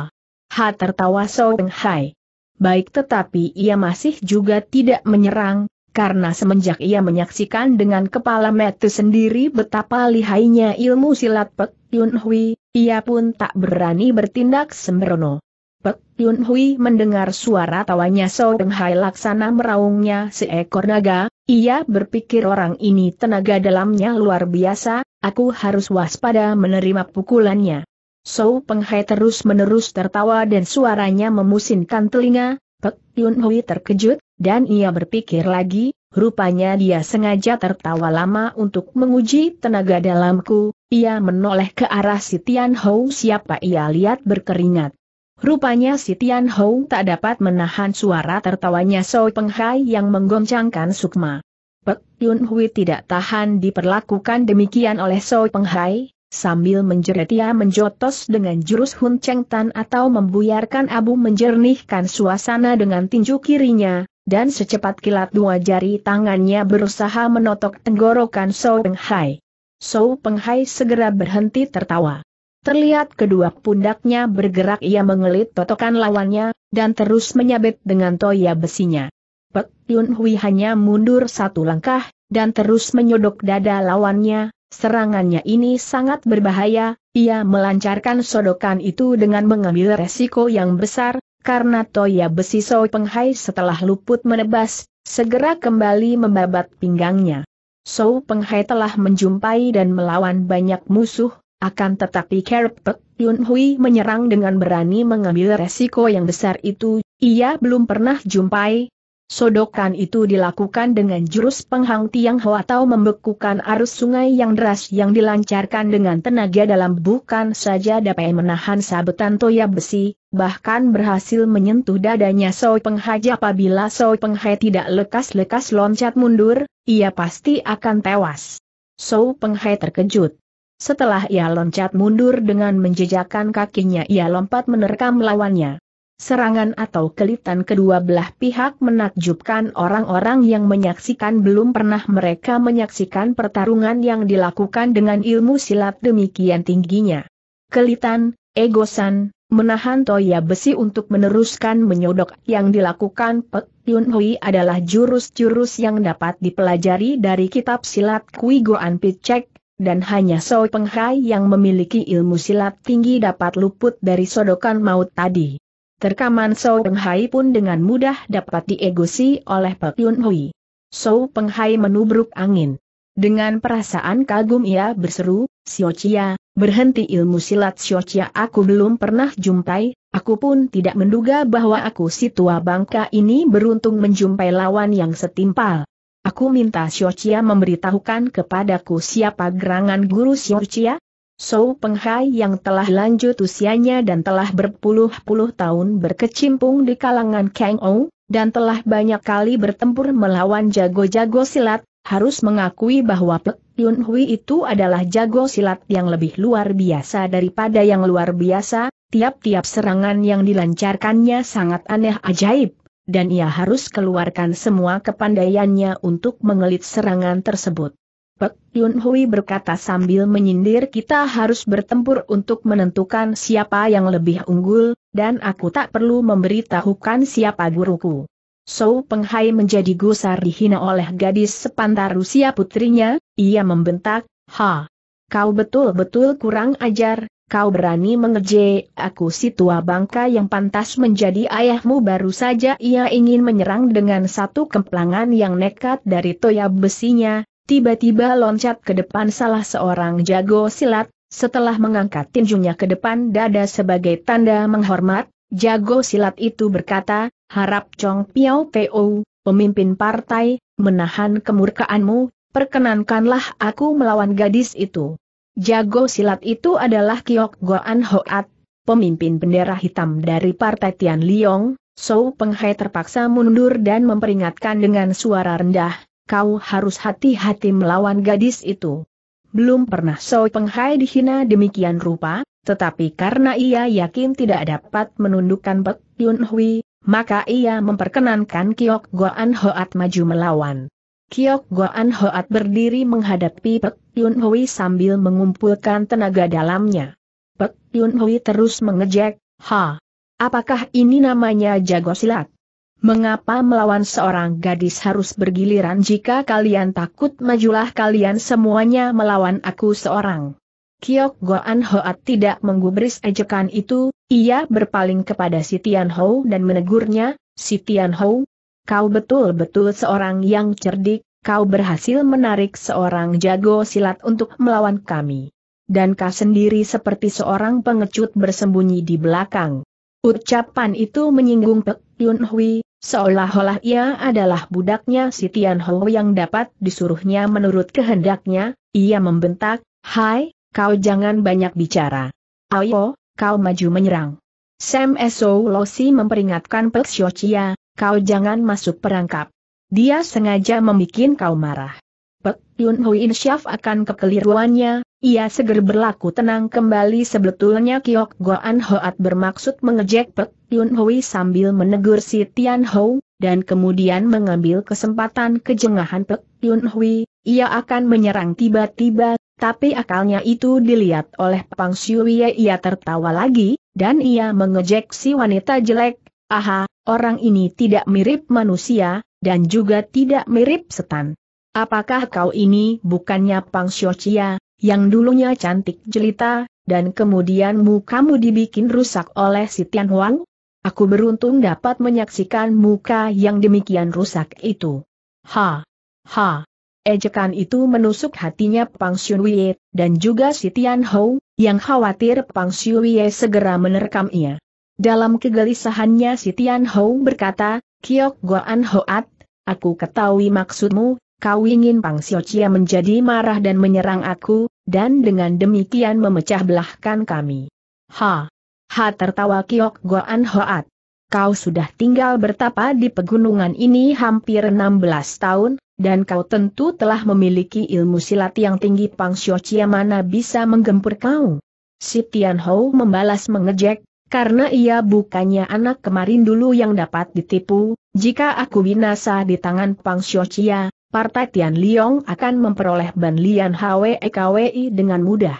Ha tertawa Song Hai. Baik tetapi ia masih juga tidak menyerang, karena semenjak ia menyaksikan dengan kepala metu sendiri betapa lihainya ilmu silat Pek Yun Hui, ia pun tak berani bertindak sembrono. Pek Yun Hui mendengar suara tawanya Soeng Hai laksana meraungnya seekor naga, ia berpikir orang ini tenaga dalamnya luar biasa, aku harus waspada menerima pukulannya. So Peng Hai terus-menerus tertawa dan suaranya memusinkan telinga, Pek Yun Hui terkejut, dan ia berpikir lagi, rupanya dia sengaja tertawa lama untuk menguji tenaga dalamku, ia menoleh ke arah si Tian Hou siapa ia lihat berkeringat. Rupanya si Tian Hou tak dapat menahan suara tertawanya Soi Penghai yang menggoncangkan sukma. Pek Yun Hui tidak tahan diperlakukan demikian oleh Soi Penghai, sambil menjerit ia menjotos dengan jurus Hun Cheng Tan atau membuyarkan abu menjernihkan suasana dengan tinju kirinya, dan secepat kilat dua jari tangannya berusaha menotok tenggorokan Sou Peng Hai. Sou Peng segera berhenti tertawa. Terlihat kedua pundaknya bergerak ia mengelit totokan lawannya, dan terus menyabet dengan toya besinya. Pek Yun Hui hanya mundur satu langkah, dan terus menyodok dada lawannya, serangannya ini sangat berbahaya, ia melancarkan sodokan itu dengan mengambil resiko yang besar, karena Toya besi Soi Penghai setelah luput menebas, segera kembali membabat pinggangnya. So Penghai telah menjumpai dan melawan banyak musuh, akan tetapi Kerpek Yun Hui menyerang dengan berani mengambil resiko yang besar itu, ia belum pernah jumpai, Sodokan itu dilakukan dengan jurus penghang tiang ho atau membekukan arus sungai yang deras yang dilancarkan dengan tenaga dalam bukan saja dapat menahan sabetan toya besi, bahkan berhasil menyentuh dadanya Soi Penghaji apabila Soi Penghai tidak lekas-lekas loncat mundur, ia pasti akan tewas. Soi Penghai terkejut. Setelah ia loncat mundur dengan menjejakkan kakinya ia lompat menerkam lawannya. Serangan atau kelitan kedua belah pihak menakjubkan orang-orang yang menyaksikan belum pernah mereka menyaksikan pertarungan yang dilakukan dengan ilmu silat demikian tingginya. Kelitan, egosan, menahan toya besi untuk meneruskan menyodok yang dilakukan Pek Yun Hui adalah jurus-jurus yang dapat dipelajari dari kitab silat Kui Goan Picek, dan hanya Soi Penghai yang memiliki ilmu silat tinggi dapat luput dari sodokan maut tadi. Terkaman Sou Penghai pun dengan mudah dapat diegosi oleh Pak Yun Hui. Sou Penghai menubruk angin. Dengan perasaan kagum ia berseru, Siocia, berhenti ilmu silat Siocia aku belum pernah jumpai, aku pun tidak menduga bahwa aku si tua bangka ini beruntung menjumpai lawan yang setimpal. Aku minta Siocia memberitahukan kepadaku siapa gerangan guru Siocia, Sou Penghai yang telah lanjut usianya dan telah berpuluh-puluh tahun berkecimpung di kalangan Kang Ou, dan telah banyak kali bertempur melawan jago-jago silat, harus mengakui bahwa Pek Yun Hui itu adalah jago silat yang lebih luar biasa daripada yang luar biasa, tiap-tiap serangan yang dilancarkannya sangat aneh ajaib, dan ia harus keluarkan semua kepandaiannya untuk mengelit serangan tersebut. Pek Yun Hui berkata sambil menyindir kita harus bertempur untuk menentukan siapa yang lebih unggul, dan aku tak perlu memberitahukan siapa guruku. So Penghai menjadi gusar dihina oleh gadis sepantar usia putrinya, ia membentak, Ha! Kau betul-betul kurang ajar, kau berani mengeje, aku si tua bangka yang pantas menjadi ayahmu baru saja ia ingin menyerang dengan satu kemplangan yang nekat dari toya besinya, tiba-tiba loncat ke depan salah seorang jago silat, setelah mengangkat tinjunya ke depan dada sebagai tanda menghormat, jago silat itu berkata, harap Chong Piao Teo, pemimpin partai, menahan kemurkaanmu, perkenankanlah aku melawan gadis itu. Jago silat itu adalah Kiok Goan Hoat, pemimpin bendera hitam dari Partai Tian Liong, So Penghai terpaksa mundur dan memperingatkan dengan suara rendah, kau harus hati-hati melawan gadis itu. Belum pernah Soi Penghai dihina demikian rupa, tetapi karena ia yakin tidak dapat menundukkan Pek Yun Hui, maka ia memperkenankan Kiok Goan Hoat maju melawan. Kiok Goan Hoat berdiri menghadapi Pek Yun Hui sambil mengumpulkan tenaga dalamnya. Pek Yun Hui terus mengejek, ha! Apakah ini namanya jago silat? Mengapa melawan seorang gadis harus bergiliran jika kalian takut majulah kalian semuanya melawan aku seorang? Kiok Goan Hoat tidak menggubris ejekan itu, ia berpaling kepada si Tian Ho dan menegurnya, si Tian Ho, kau betul-betul seorang yang cerdik, kau berhasil menarik seorang jago silat untuk melawan kami. Dan kau sendiri seperti seorang pengecut bersembunyi di belakang. Ucapan itu menyinggung Pek Yun Hui, Seolah-olah ia adalah budaknya si Tian Ho yang dapat disuruhnya menurut kehendaknya, ia membentak, Hai, kau jangan banyak bicara. Ayo, kau maju menyerang. Sam Eso Losi memperingatkan Pek Xiao kau jangan masuk perangkap. Dia sengaja membuat kau marah. Yun Hui Insyaf akan kekeliruannya, ia segera berlaku tenang kembali sebetulnya Kiok Goan Hoat bermaksud mengejek Pek Yun Hui sambil menegur si Tian Hou, dan kemudian mengambil kesempatan kejengahan Pek Yun Hui, ia akan menyerang tiba-tiba, tapi akalnya itu dilihat oleh Pang Siuye ia tertawa lagi, dan ia mengejek si wanita jelek, aha, orang ini tidak mirip manusia, dan juga tidak mirip setan. Apakah kau ini bukannya Pang Xiaoqia yang dulunya cantik jelita, dan kemudian mukamu dibikin rusak oleh si Tian Huang? Aku beruntung dapat menyaksikan muka yang demikian rusak itu. Ha! Ha! Ejekan itu menusuk hatinya Pang Xunwie, dan juga si Tian Hou, yang khawatir Pang Xunwie segera menerkamnya. Dalam kegelisahannya si Tian Hou berkata, Kiok Goan Hoat, aku ketahui maksudmu, kau ingin Pang Xiochia menjadi marah dan menyerang aku, dan dengan demikian memecah belahkan kami. Ha! Ha tertawa Kiok Goan Hoat. Kau sudah tinggal bertapa di pegunungan ini hampir 16 tahun, dan kau tentu telah memiliki ilmu silat yang tinggi Pang Xiochia mana bisa menggempur kau. Si Tian Hou membalas mengejek, karena ia bukannya anak kemarin dulu yang dapat ditipu, jika aku binasa di tangan Pang Xiochia, Partai Tian Liong akan memperoleh Ban Lian KWI dengan mudah.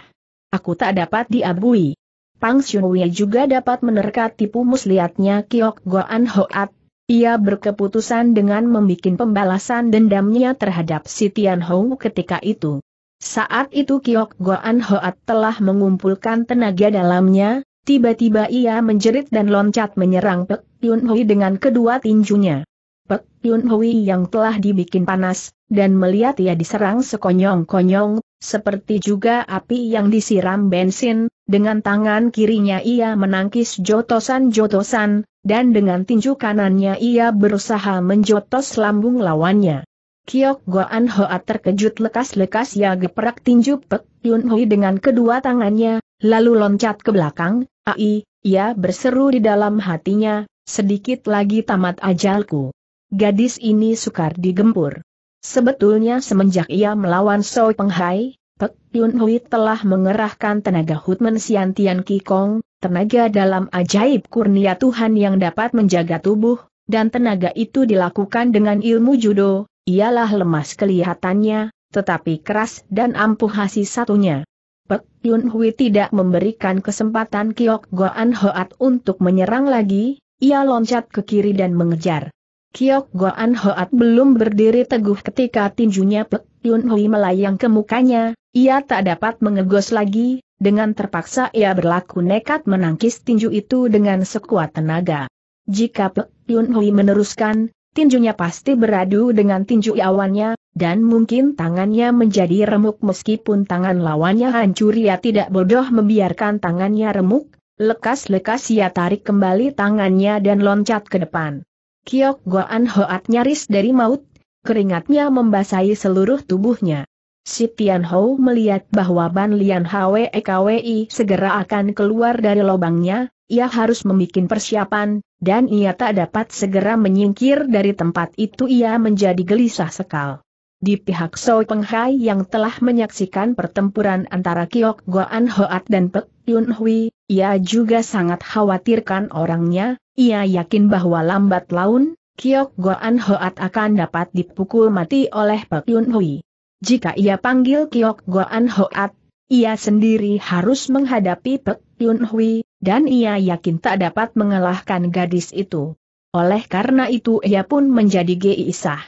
Aku tak dapat diabui. Pang Xiongwei juga dapat menerka tipu muslihatnya Kiok Goan Hoat. Ia berkeputusan dengan membuat pembalasan dendamnya terhadap si Tian Hong ketika itu. Saat itu Kiok Goan Hoat telah mengumpulkan tenaga dalamnya, tiba-tiba ia menjerit dan loncat menyerang Pek Yun Hui dengan kedua tinjunya. Pek Yun Hui yang telah dibikin panas, dan melihat ia diserang sekonyong-konyong, seperti juga api yang disiram bensin, dengan tangan kirinya ia menangkis jotosan-jotosan, dan dengan tinju kanannya ia berusaha menjotos lambung lawannya. Kiok Goan Hoa terkejut lekas-lekas ia geprak tinju Pek Yun Hui dengan kedua tangannya, lalu loncat ke belakang, ai, ia berseru di dalam hatinya, sedikit lagi tamat ajalku. Gadis ini sukar digempur. Sebetulnya semenjak ia melawan Soi Penghai, Pek Yun Hui telah mengerahkan tenaga Hutman Sian Tian Kikong, tenaga dalam ajaib kurnia Tuhan yang dapat menjaga tubuh, dan tenaga itu dilakukan dengan ilmu judo, ialah lemas kelihatannya, tetapi keras dan ampuh hasi satunya. Pek Yun Hui tidak memberikan kesempatan Kiok Goan Hoat untuk menyerang lagi, ia loncat ke kiri dan mengejar. Kiok Goan Hoat belum berdiri teguh ketika tinjunya Pek Yun Hui melayang ke mukanya, ia tak dapat mengegos lagi, dengan terpaksa ia berlaku nekat menangkis tinju itu dengan sekuat tenaga. Jika Pek Yun Hui meneruskan, tinjunya pasti beradu dengan tinju awannya, dan mungkin tangannya menjadi remuk meskipun tangan lawannya hancur ia tidak bodoh membiarkan tangannya remuk, lekas-lekas ia tarik kembali tangannya dan loncat ke depan. Kiok Goan Hoat nyaris dari maut, keringatnya membasahi seluruh tubuhnya. Si Tian Hou melihat bahwa Ban Lian Hwe KWI segera akan keluar dari lubangnya, ia harus membuat persiapan, dan ia tak dapat segera menyingkir dari tempat itu ia menjadi gelisah sekal. Di pihak Soi Penghai yang telah menyaksikan pertempuran antara Kiok Goan Hoat dan Pek Yun Hui, ia juga sangat khawatirkan orangnya, ia yakin bahwa lambat laun, Kiok Goan Hoat akan dapat dipukul mati oleh Pak Yun Hui. Jika ia panggil Kiok Goan Hoat, ia sendiri harus menghadapi Pek Yun Hui, dan ia yakin tak dapat mengalahkan gadis itu. Oleh karena itu ia pun menjadi geisah.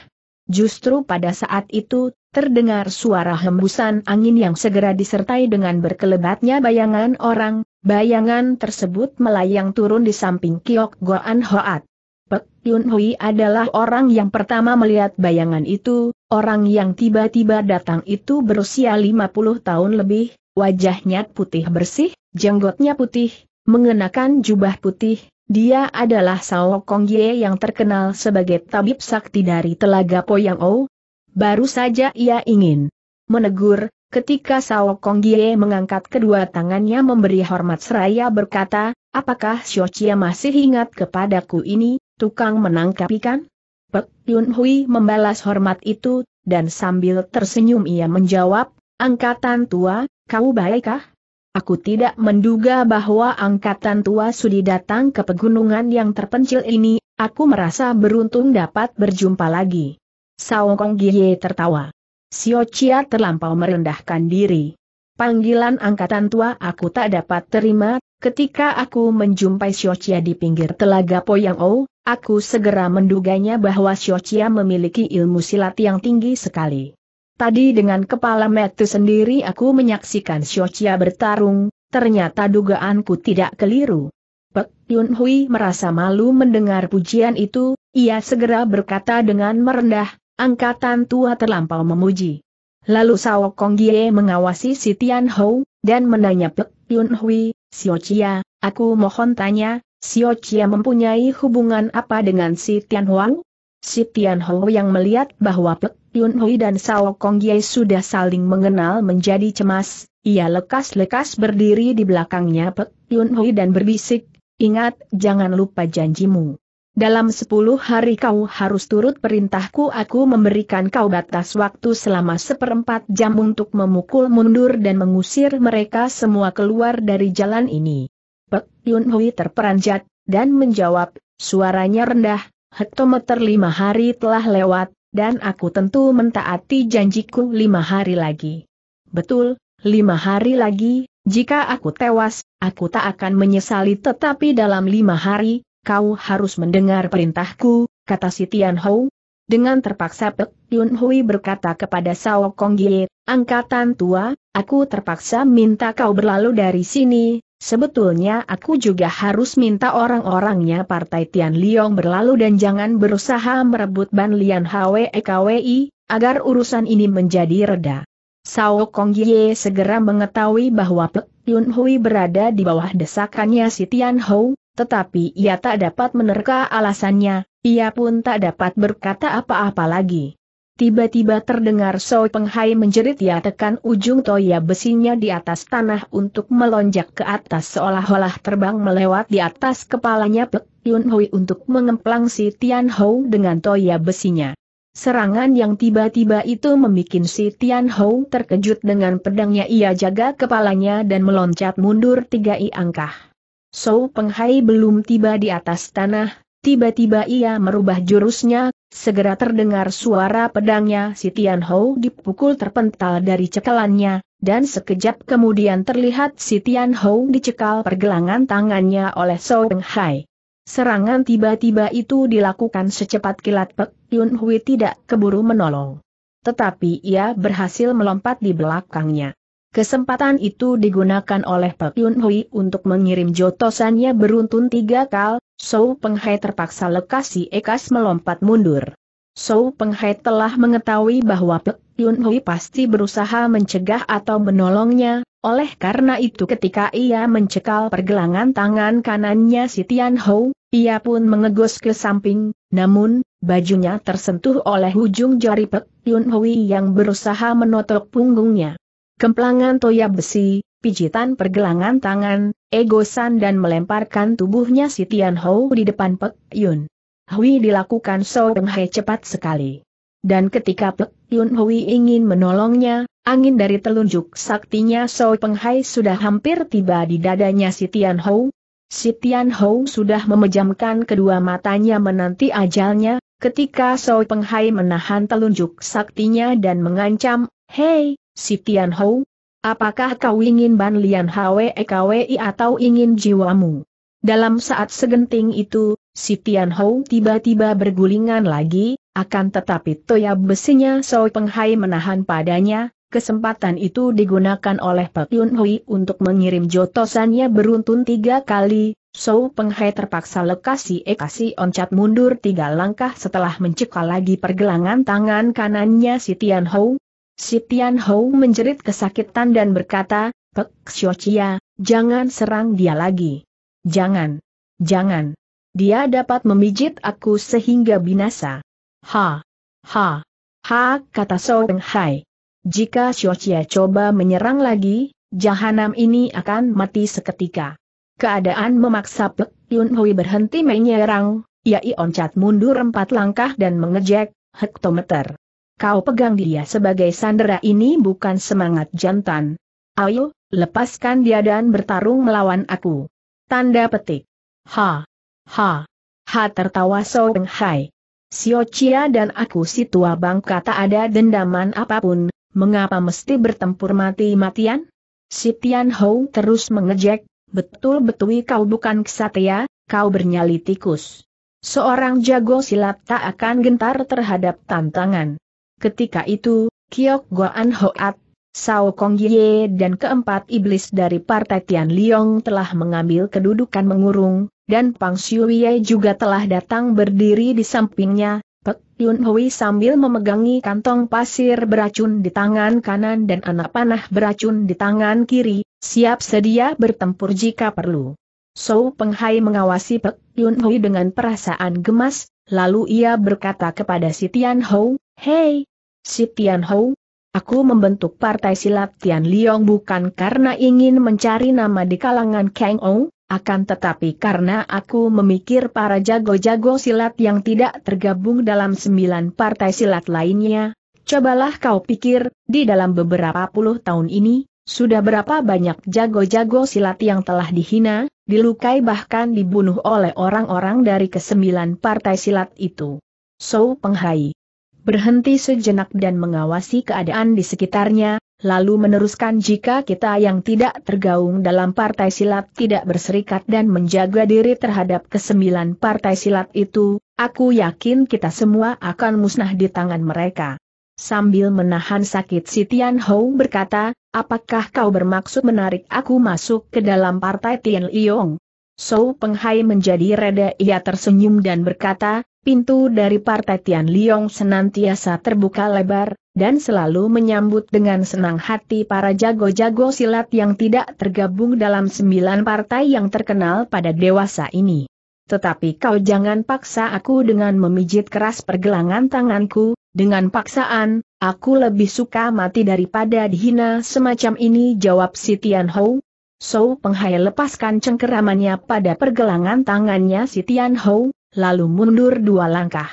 Justru pada saat itu, terdengar suara hembusan angin yang segera disertai dengan berkelebatnya bayangan orang, bayangan tersebut melayang turun di samping Kiok Goan Hoat. Pek Yun Hui adalah orang yang pertama melihat bayangan itu, orang yang tiba-tiba datang itu berusia 50 tahun lebih, wajahnya putih bersih, jenggotnya putih, mengenakan jubah putih, dia adalah Sao Kong Ye yang terkenal sebagai tabib sakti dari Telaga Poyang O, Baru saja ia ingin menegur, ketika Sao Kong Gie mengangkat kedua tangannya memberi hormat seraya berkata, apakah Xiao Chia masih ingat kepadaku ini, tukang menangkap ikan? Pek Yun Hui membalas hormat itu, dan sambil tersenyum ia menjawab, angkatan tua, kau baikkah? Aku tidak menduga bahwa angkatan tua sudi datang ke pegunungan yang terpencil ini, aku merasa beruntung dapat berjumpa lagi. Sao Kong Gie tertawa. Sio Chia terlampau merendahkan diri. Panggilan angkatan tua aku tak dapat terima, ketika aku menjumpai Sio Chia di pinggir telaga Poyang Ou, aku segera menduganya bahwa Sio Chia memiliki ilmu silat yang tinggi sekali. Tadi dengan kepala metu sendiri aku menyaksikan Sio Chia bertarung, ternyata dugaanku tidak keliru. Pek Yun Hui merasa malu mendengar pujian itu, ia segera berkata dengan merendah, Angkatan tua terlampau memuji. Lalu Sao Kong Gie mengawasi si Tian Hou, dan menanya Pek Yun Hui, Sio Chia, aku mohon tanya, Sio Chia mempunyai hubungan apa dengan si Tian Huang? Si Tian Hou yang melihat bahwa Pek Yun Hui dan Sao Kong Gie sudah saling mengenal menjadi cemas, ia lekas-lekas berdiri di belakangnya Pek Yun Hui dan berbisik, ingat, jangan lupa janjimu. Dalam sepuluh hari kau harus turut perintahku aku memberikan kau batas waktu selama seperempat jam untuk memukul mundur dan mengusir mereka semua keluar dari jalan ini. Pek Yun Hui terperanjat, dan menjawab, suaranya rendah, hektometer lima hari telah lewat, dan aku tentu mentaati janjiku lima hari lagi. Betul, lima hari lagi, jika aku tewas, aku tak akan menyesali tetapi dalam lima hari, kau harus mendengar perintahku, kata si Tian Dengan terpaksa Pek Yun Hui berkata kepada Sao Kong Ye, angkatan tua, aku terpaksa minta kau berlalu dari sini, sebetulnya aku juga harus minta orang-orangnya Partai Tian Liong berlalu dan jangan berusaha merebut Ban Lian KWI, agar urusan ini menjadi reda. Sao Kong Ye segera mengetahui bahwa Pek Yun Hui berada di bawah desakannya si Tian Hou, tetapi ia tak dapat menerka alasannya, ia pun tak dapat berkata apa-apa lagi. Tiba-tiba terdengar So Penghai menjerit ia tekan ujung toya besinya di atas tanah untuk melonjak ke atas seolah-olah terbang melewat di atas kepalanya Pek Yun Hui untuk mengemplang si Tian Hou dengan toya besinya. Serangan yang tiba-tiba itu membuat si Tian Hou terkejut dengan pedangnya ia jaga kepalanya dan meloncat mundur tiga i angkah. Peng Penghai belum tiba di atas tanah, tiba-tiba ia merubah jurusnya, segera terdengar suara pedangnya si Tian Hou dipukul terpental dari cekalannya, dan sekejap kemudian terlihat si Tian Hou dicekal pergelangan tangannya oleh Peng Penghai. Serangan tiba-tiba itu dilakukan secepat kilat Pek Yun Hui tidak keburu menolong. Tetapi ia berhasil melompat di belakangnya. Kesempatan itu digunakan oleh Pak Yun Hui untuk mengirim jotosannya beruntun tiga kal, So Penghai terpaksa lekasi ekas melompat mundur. So Penghai telah mengetahui bahwa Pak Yun Hui pasti berusaha mencegah atau menolongnya, oleh karena itu ketika ia mencekal pergelangan tangan kanannya si Tian Hou, ia pun mengegos ke samping, namun, bajunya tersentuh oleh ujung jari Pek Yun Hui yang berusaha menotok punggungnya kemplangan toya besi, pijitan pergelangan tangan, egosan dan melemparkan tubuhnya si Tian Hou di depan Pek Yun. Hui dilakukan So Peng cepat sekali. Dan ketika Pek Yun Hui ingin menolongnya, angin dari telunjuk saktinya So Penghai sudah hampir tiba di dadanya si Tian Hou. Si Tian Hou sudah memejamkan kedua matanya menanti ajalnya, ketika So Penghai menahan telunjuk saktinya dan mengancam, Hei, Si Tian Hou, apakah kau ingin Ban Lian HWEKWI atau ingin jiwamu? Dalam saat segenting itu, si Tian Hou tiba-tiba bergulingan lagi, akan tetapi toya besinya Soi Penghai menahan padanya, kesempatan itu digunakan oleh Pak Yun Hui untuk mengirim jotosannya beruntun tiga kali, So Penghai terpaksa lekasi ekasi oncat mundur tiga langkah setelah mencekal lagi pergelangan tangan kanannya si Tian Hou, Si Tian Hou menjerit kesakitan dan berkata, Pek Xiochia, jangan serang dia lagi. Jangan. Jangan. Dia dapat memijit aku sehingga binasa. Ha. Ha. Ha, kata Sou Peng Hai. Jika Xiochia coba menyerang lagi, jahanam ini akan mati seketika. Keadaan memaksa Pek Yun Hui berhenti menyerang, ia oncat mundur empat langkah dan mengejek, hektometer. Kau pegang dia sebagai sandera ini bukan semangat jantan. Ayo, lepaskan dia dan bertarung melawan aku. Tanda petik. Ha. Ha. Ha tertawa So Hai. Sio Chia dan aku si tua bangka tak ada dendaman apapun, mengapa mesti bertempur mati-matian? Si Tian Hou terus mengejek, betul-betul kau bukan ksatria, kau bernyali tikus. Seorang jago silat tak akan gentar terhadap tantangan. Ketika itu, Kiok Goan Hoat, Sao Kong Ye dan keempat iblis dari Partai Tian Liong telah mengambil kedudukan mengurung, dan Pang Xiuye juga telah datang berdiri di sampingnya, Pek Yun Hui sambil memegangi kantong pasir beracun di tangan kanan dan anak panah beracun di tangan kiri, siap sedia bertempur jika perlu. Peng Penghai mengawasi Pek Yun Hui dengan perasaan gemas, lalu ia berkata kepada si Tian Hou, Hei, si Tian Hou, aku membentuk partai silat Tian Liong bukan karena ingin mencari nama di kalangan Kang Ong, akan tetapi karena aku memikir para jago-jago silat yang tidak tergabung dalam sembilan partai silat lainnya, cobalah kau pikir, di dalam beberapa puluh tahun ini, sudah berapa banyak jago-jago silat yang telah dihina, dilukai bahkan dibunuh oleh orang-orang dari kesembilan partai silat itu. So Penghai berhenti sejenak dan mengawasi keadaan di sekitarnya, lalu meneruskan jika kita yang tidak tergaung dalam partai silat tidak berserikat dan menjaga diri terhadap kesembilan partai silat itu, aku yakin kita semua akan musnah di tangan mereka. Sambil menahan sakit si Tian Hou berkata, apakah kau bermaksud menarik aku masuk ke dalam partai Tian Liong? So Penghai menjadi reda ia tersenyum dan berkata, Pintu dari Partai Tian Liong senantiasa terbuka lebar, dan selalu menyambut dengan senang hati para jago-jago silat yang tidak tergabung dalam sembilan partai yang terkenal pada dewasa ini. Tetapi kau jangan paksa aku dengan memijit keras pergelangan tanganku, dengan paksaan, aku lebih suka mati daripada dihina semacam ini jawab si Tian Hou. So Penghai lepaskan cengkeramannya pada pergelangan tangannya si Tian Hou, lalu mundur dua langkah.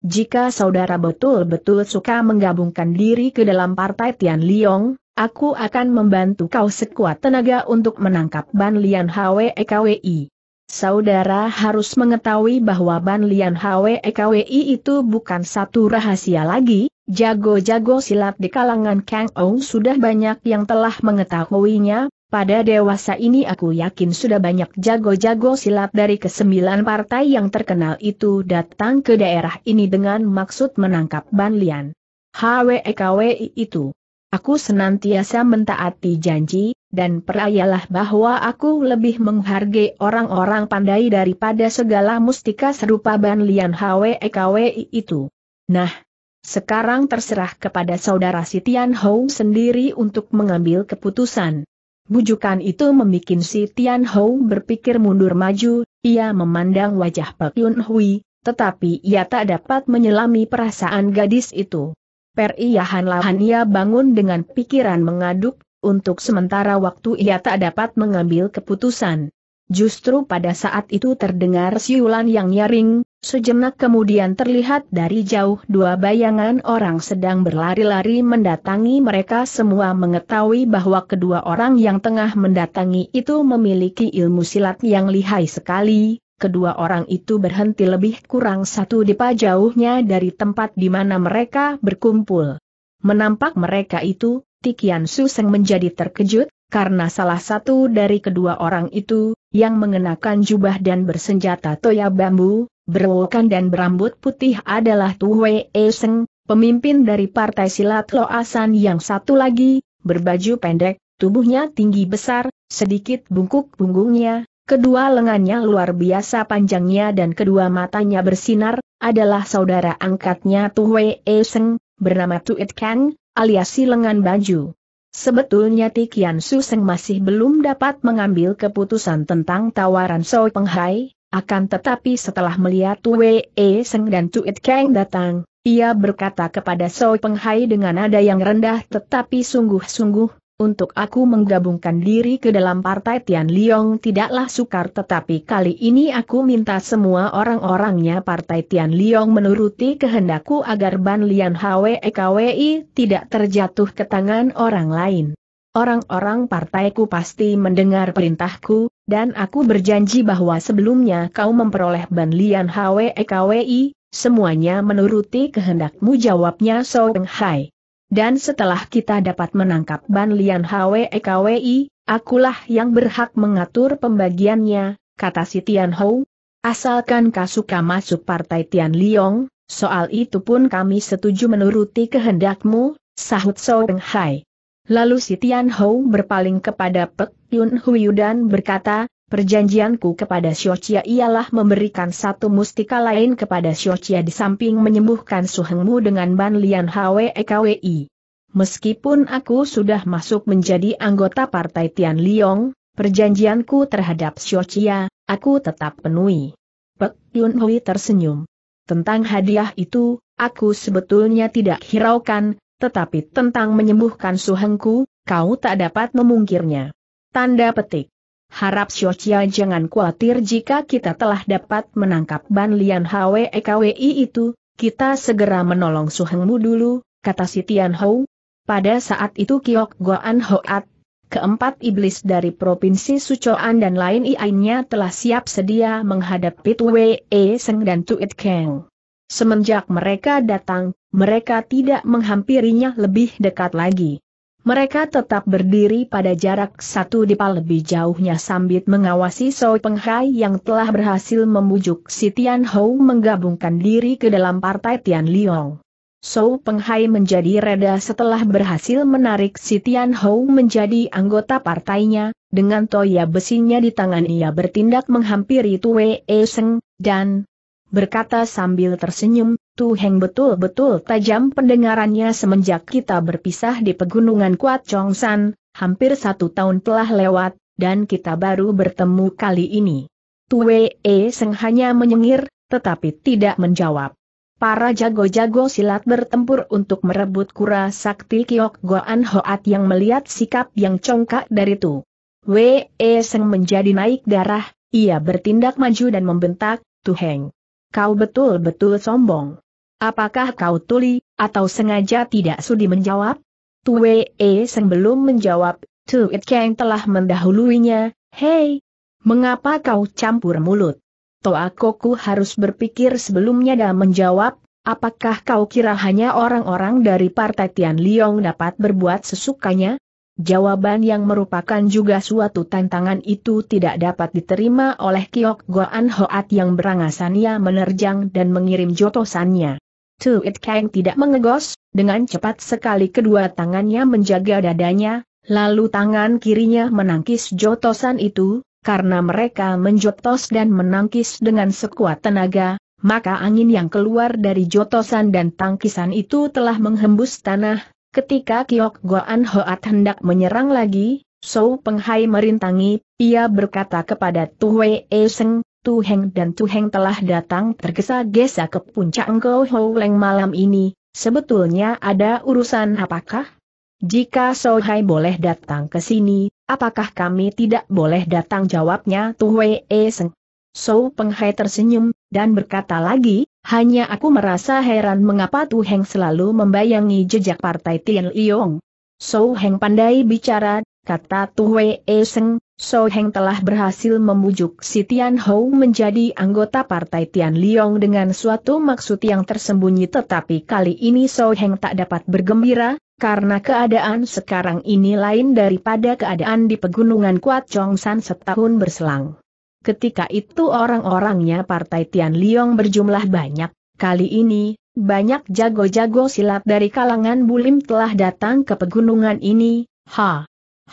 Jika saudara betul-betul suka menggabungkan diri ke dalam partai Tian Liong, aku akan membantu kau sekuat tenaga untuk menangkap Ban Lian HWEKWI. Saudara harus mengetahui bahwa Ban Lian HWEKWI itu bukan satu rahasia lagi, jago-jago silat di kalangan Kang Ong sudah banyak yang telah mengetahuinya, pada dewasa ini aku yakin sudah banyak jago-jago silat dari kesembilan partai yang terkenal itu datang ke daerah ini dengan maksud menangkap Banlian Lian. HWEKWI itu. Aku senantiasa mentaati janji, dan perayalah bahwa aku lebih menghargai orang-orang pandai daripada segala mustika serupa Banlian Lian HWEKWI itu. Nah, sekarang terserah kepada saudara Sitian Hou sendiri untuk mengambil keputusan. Bujukan itu membuat si Tian Hou berpikir mundur maju, ia memandang wajah Pak Yun Hui, tetapi ia tak dapat menyelami perasaan gadis itu. Periyahan-lahan ia bangun dengan pikiran mengaduk, untuk sementara waktu ia tak dapat mengambil keputusan. Justru pada saat itu terdengar siulan yang nyaring, sejenak kemudian terlihat dari jauh dua bayangan orang sedang berlari-lari mendatangi mereka semua mengetahui bahwa kedua orang yang tengah mendatangi itu memiliki ilmu silat yang lihai sekali, kedua orang itu berhenti lebih kurang satu depa jauhnya dari tempat di mana mereka berkumpul. Menampak mereka itu, Tikian Suseng menjadi terkejut, karena salah satu dari kedua orang itu, yang mengenakan jubah dan bersenjata toya bambu, berwokan dan berambut putih adalah e Eseng, pemimpin dari Partai Silat Loasan yang satu lagi, berbaju pendek, tubuhnya tinggi besar, sedikit bungkuk punggungnya, kedua lengannya luar biasa panjangnya dan kedua matanya bersinar, adalah saudara angkatnya e Eseng, bernama Tuit Kang, alias si lengan baju. Sebetulnya Tikian Suseng masih belum dapat mengambil keputusan tentang tawaran Soe Penghai, akan tetapi setelah melihat Wei e Seng dan Cuit Kang datang, ia berkata kepada Soe Penghai dengan nada yang rendah tetapi sungguh-sungguh, untuk aku menggabungkan diri ke dalam partai Tian Liong tidaklah sukar tetapi kali ini aku minta semua orang-orangnya partai Tian Liong menuruti kehendakku agar Ban Lian KWI tidak terjatuh ke tangan orang lain. Orang-orang partaiku pasti mendengar perintahku, dan aku berjanji bahwa sebelumnya kau memperoleh Ban Lian KWI, semuanya menuruti kehendakmu jawabnya Song Hai. Dan setelah kita dapat menangkap Ban Lian KWI, akulah yang berhak mengatur pembagiannya, kata si Tian Hou. Asalkan Kasuka masuk partai Tian Liong, soal itu pun kami setuju menuruti kehendakmu, sahut So Hai. Lalu si Tian Hou berpaling kepada Pek Yun Huyu dan berkata, Perjanjianku kepada Xiochia ialah memberikan satu mustika lain kepada Xiochia di samping menyembuhkan Suhengmu dengan Ban Lian HWEKWI. Meskipun aku sudah masuk menjadi anggota Partai Tian Liong, perjanjianku terhadap Xiochia, aku tetap penuhi. Pek Yun Hui tersenyum. Tentang hadiah itu, aku sebetulnya tidak hiraukan, tetapi tentang menyembuhkan suhengku, kau tak dapat memungkirnya. Tanda petik. Harap Xiochia jangan khawatir jika kita telah dapat menangkap Ban Lian HWEKWI itu, kita segera menolong Su Hengmu dulu, kata si Tian Hou. Pada saat itu Kiok Goan Hoat, keempat iblis dari Provinsi Sucoan dan lain lainnya telah siap sedia menghadapi Wei E Seng dan Tuit Keng. Semenjak mereka datang, mereka tidak menghampirinya lebih dekat lagi. Mereka tetap berdiri pada jarak satu dipal lebih jauhnya sambil mengawasi So Penghai yang telah berhasil membujuk si Tian Hou menggabungkan diri ke dalam partai Tian Liong. So Penghai menjadi reda setelah berhasil menarik si Tian Hou menjadi anggota partainya, dengan toya besinya di tangan ia bertindak menghampiri Tue E Seng, dan berkata sambil tersenyum, Tu Heng betul-betul tajam pendengarannya semenjak kita berpisah di pegunungan Kuat Chong San, hampir satu tahun telah lewat, dan kita baru bertemu kali ini. Tu E Seng hanya menyengir, tetapi tidak menjawab. Para jago-jago silat bertempur untuk merebut kura sakti Kiok Goan Hoat yang melihat sikap yang congkak dari Tu. Wei E Seng menjadi naik darah, ia bertindak maju dan membentak, Tu Heng. Kau betul-betul sombong. Apakah kau tuli, atau sengaja tidak sudi menjawab? Tue E Seng belum menjawab, It Kang telah mendahuluinya, Hei, mengapa kau campur mulut? Toa Koku harus berpikir sebelumnya dan menjawab, apakah kau kira hanya orang-orang dari Partai Tian Liong dapat berbuat sesukanya? Jawaban yang merupakan juga suatu tantangan itu tidak dapat diterima oleh Kiok Goan Hoat yang berangasannya menerjang dan mengirim jotosannya. Tuit Kang tidak mengegos, dengan cepat sekali kedua tangannya menjaga dadanya, lalu tangan kirinya menangkis jotosan itu, karena mereka menjotos dan menangkis dengan sekuat tenaga, maka angin yang keluar dari jotosan dan tangkisan itu telah menghembus tanah, ketika Kiok Goan Hoat hendak menyerang lagi, So Penghai merintangi, ia berkata kepada Tu Wei Seng, Tu Heng dan Tu Heng telah datang tergesa-gesa ke puncak Engkau Leng malam ini, sebetulnya ada urusan apakah? Jika Hai boleh datang ke sini, apakah kami tidak boleh datang jawabnya Tu Wei e Seng? So Penghai tersenyum, dan berkata lagi, hanya aku merasa heran mengapa Tu Heng selalu membayangi jejak partai Tian Liong. So Heng pandai bicara, kata Tu Wei e Seng, So Heng telah berhasil membujuk si Tian Hou menjadi anggota partai Tian Liong dengan suatu maksud yang tersembunyi tetapi kali ini So Heng tak dapat bergembira, karena keadaan sekarang ini lain daripada keadaan di pegunungan Kuat Chongsan setahun berselang. Ketika itu orang-orangnya partai Tian Liong berjumlah banyak, kali ini, banyak jago-jago silat dari kalangan Bulim telah datang ke pegunungan ini, ha,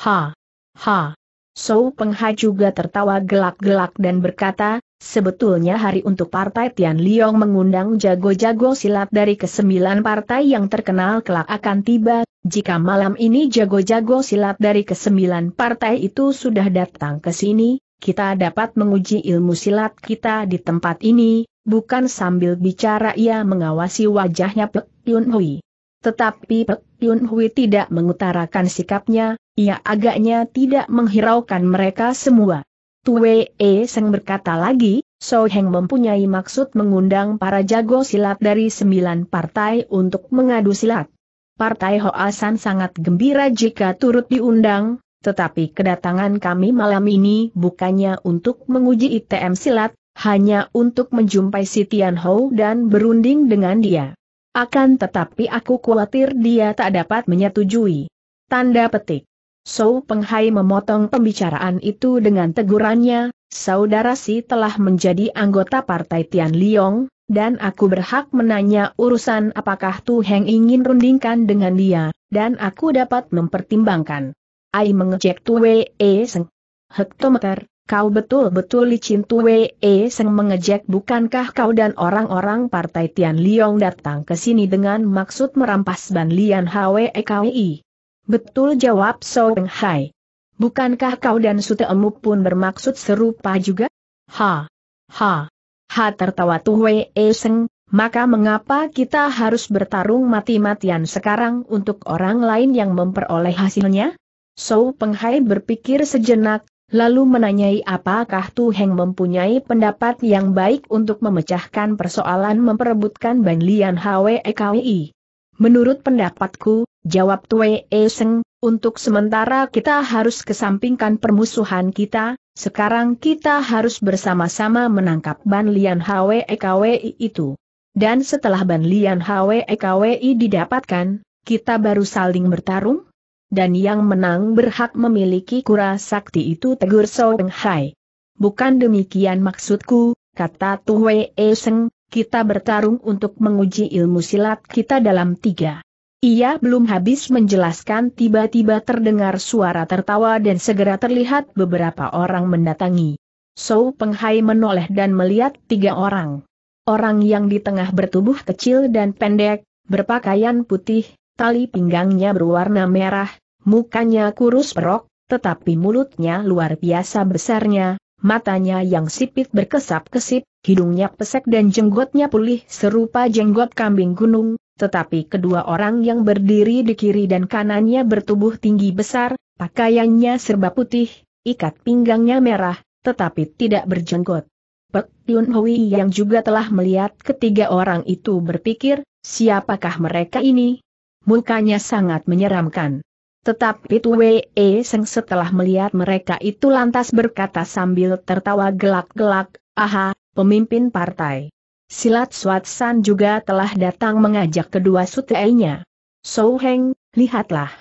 ha, ha. Sou Pengha juga tertawa gelak-gelak dan berkata, sebetulnya hari untuk Partai Tian Liong mengundang jago-jago silat dari kesembilan partai yang terkenal kelak akan tiba, jika malam ini jago-jago silat dari kesembilan partai itu sudah datang ke sini, kita dapat menguji ilmu silat kita di tempat ini, bukan sambil bicara ia mengawasi wajahnya Pek Yun Hui. Tetapi Pek Yun Hui tidak mengutarakan sikapnya, ia agaknya tidak menghiraukan mereka semua. Tue E Seng berkata lagi, So Heng mempunyai maksud mengundang para jago silat dari sembilan partai untuk mengadu silat. Partai Hoasan sangat gembira jika turut diundang, tetapi kedatangan kami malam ini bukannya untuk menguji ITM silat, hanya untuk menjumpai si Tian Hou dan berunding dengan dia. Akan tetapi aku khawatir dia tak dapat menyetujui. Tanda petik. So Penghai memotong pembicaraan itu dengan tegurannya, saudara si telah menjadi anggota partai Tian Liong, dan aku berhak menanya urusan apakah Tu Heng ingin rundingkan dengan dia, dan aku dapat mempertimbangkan. Ai mengecek Tu Wei eh, Seng. Hektometer, Kau betul-betul licin wei E Seng mengejek bukankah kau dan orang-orang partai Tian Liong datang ke sini dengan maksud merampas Ban Lian Hwe KWI? Betul jawab So Peng Hai. Bukankah kau dan Sute Emu pun bermaksud serupa juga? Ha! Ha! Ha tertawa Tue E Seng, maka mengapa kita harus bertarung mati-matian sekarang untuk orang lain yang memperoleh hasilnya? So Penghai berpikir sejenak, lalu menanyai apakah Tu Heng mempunyai pendapat yang baik untuk memecahkan persoalan memperebutkan Ban Lian HWEKWI. Menurut pendapatku, jawab Tue E Seng, untuk sementara kita harus kesampingkan permusuhan kita, sekarang kita harus bersama-sama menangkap Ban Lian HWEKWI itu. Dan setelah Ban Lian HWEKWI didapatkan, kita baru saling bertarung? dan yang menang berhak memiliki kura sakti itu tegur So Peng Hai. Bukan demikian maksudku, kata Tu Wei e Seng, kita bertarung untuk menguji ilmu silat kita dalam tiga. Ia belum habis menjelaskan tiba-tiba terdengar suara tertawa dan segera terlihat beberapa orang mendatangi. So Peng Hai menoleh dan melihat tiga orang. Orang yang di tengah bertubuh kecil dan pendek, berpakaian putih, tali pinggangnya berwarna merah, mukanya kurus perok, tetapi mulutnya luar biasa besarnya, matanya yang sipit berkesap-kesip, hidungnya pesek dan jenggotnya pulih serupa jenggot kambing gunung, tetapi kedua orang yang berdiri di kiri dan kanannya bertubuh tinggi besar, pakaiannya serba putih, ikat pinggangnya merah, tetapi tidak berjenggot. Pek Yun Hui yang juga telah melihat ketiga orang itu berpikir, siapakah mereka ini, Mukanya sangat menyeramkan. Tetapi Tue E Seng setelah melihat mereka itu lantas berkata sambil tertawa gelak-gelak, aha, pemimpin partai. Silat Swatsan juga telah datang mengajak kedua sutainya. So Heng, lihatlah.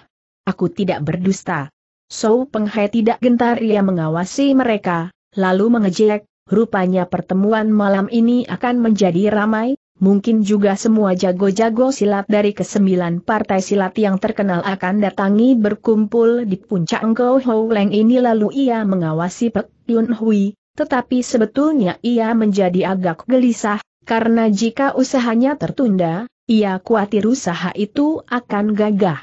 Aku tidak berdusta. So Hai tidak gentar ia mengawasi mereka, lalu mengejek, rupanya pertemuan malam ini akan menjadi ramai, mungkin juga semua jago-jago silat dari kesembilan partai silat yang terkenal akan datangi berkumpul di puncak Ngau Hou Leng ini lalu ia mengawasi Pek Yun Hui, tetapi sebetulnya ia menjadi agak gelisah, karena jika usahanya tertunda, ia khawatir usaha itu akan gagah.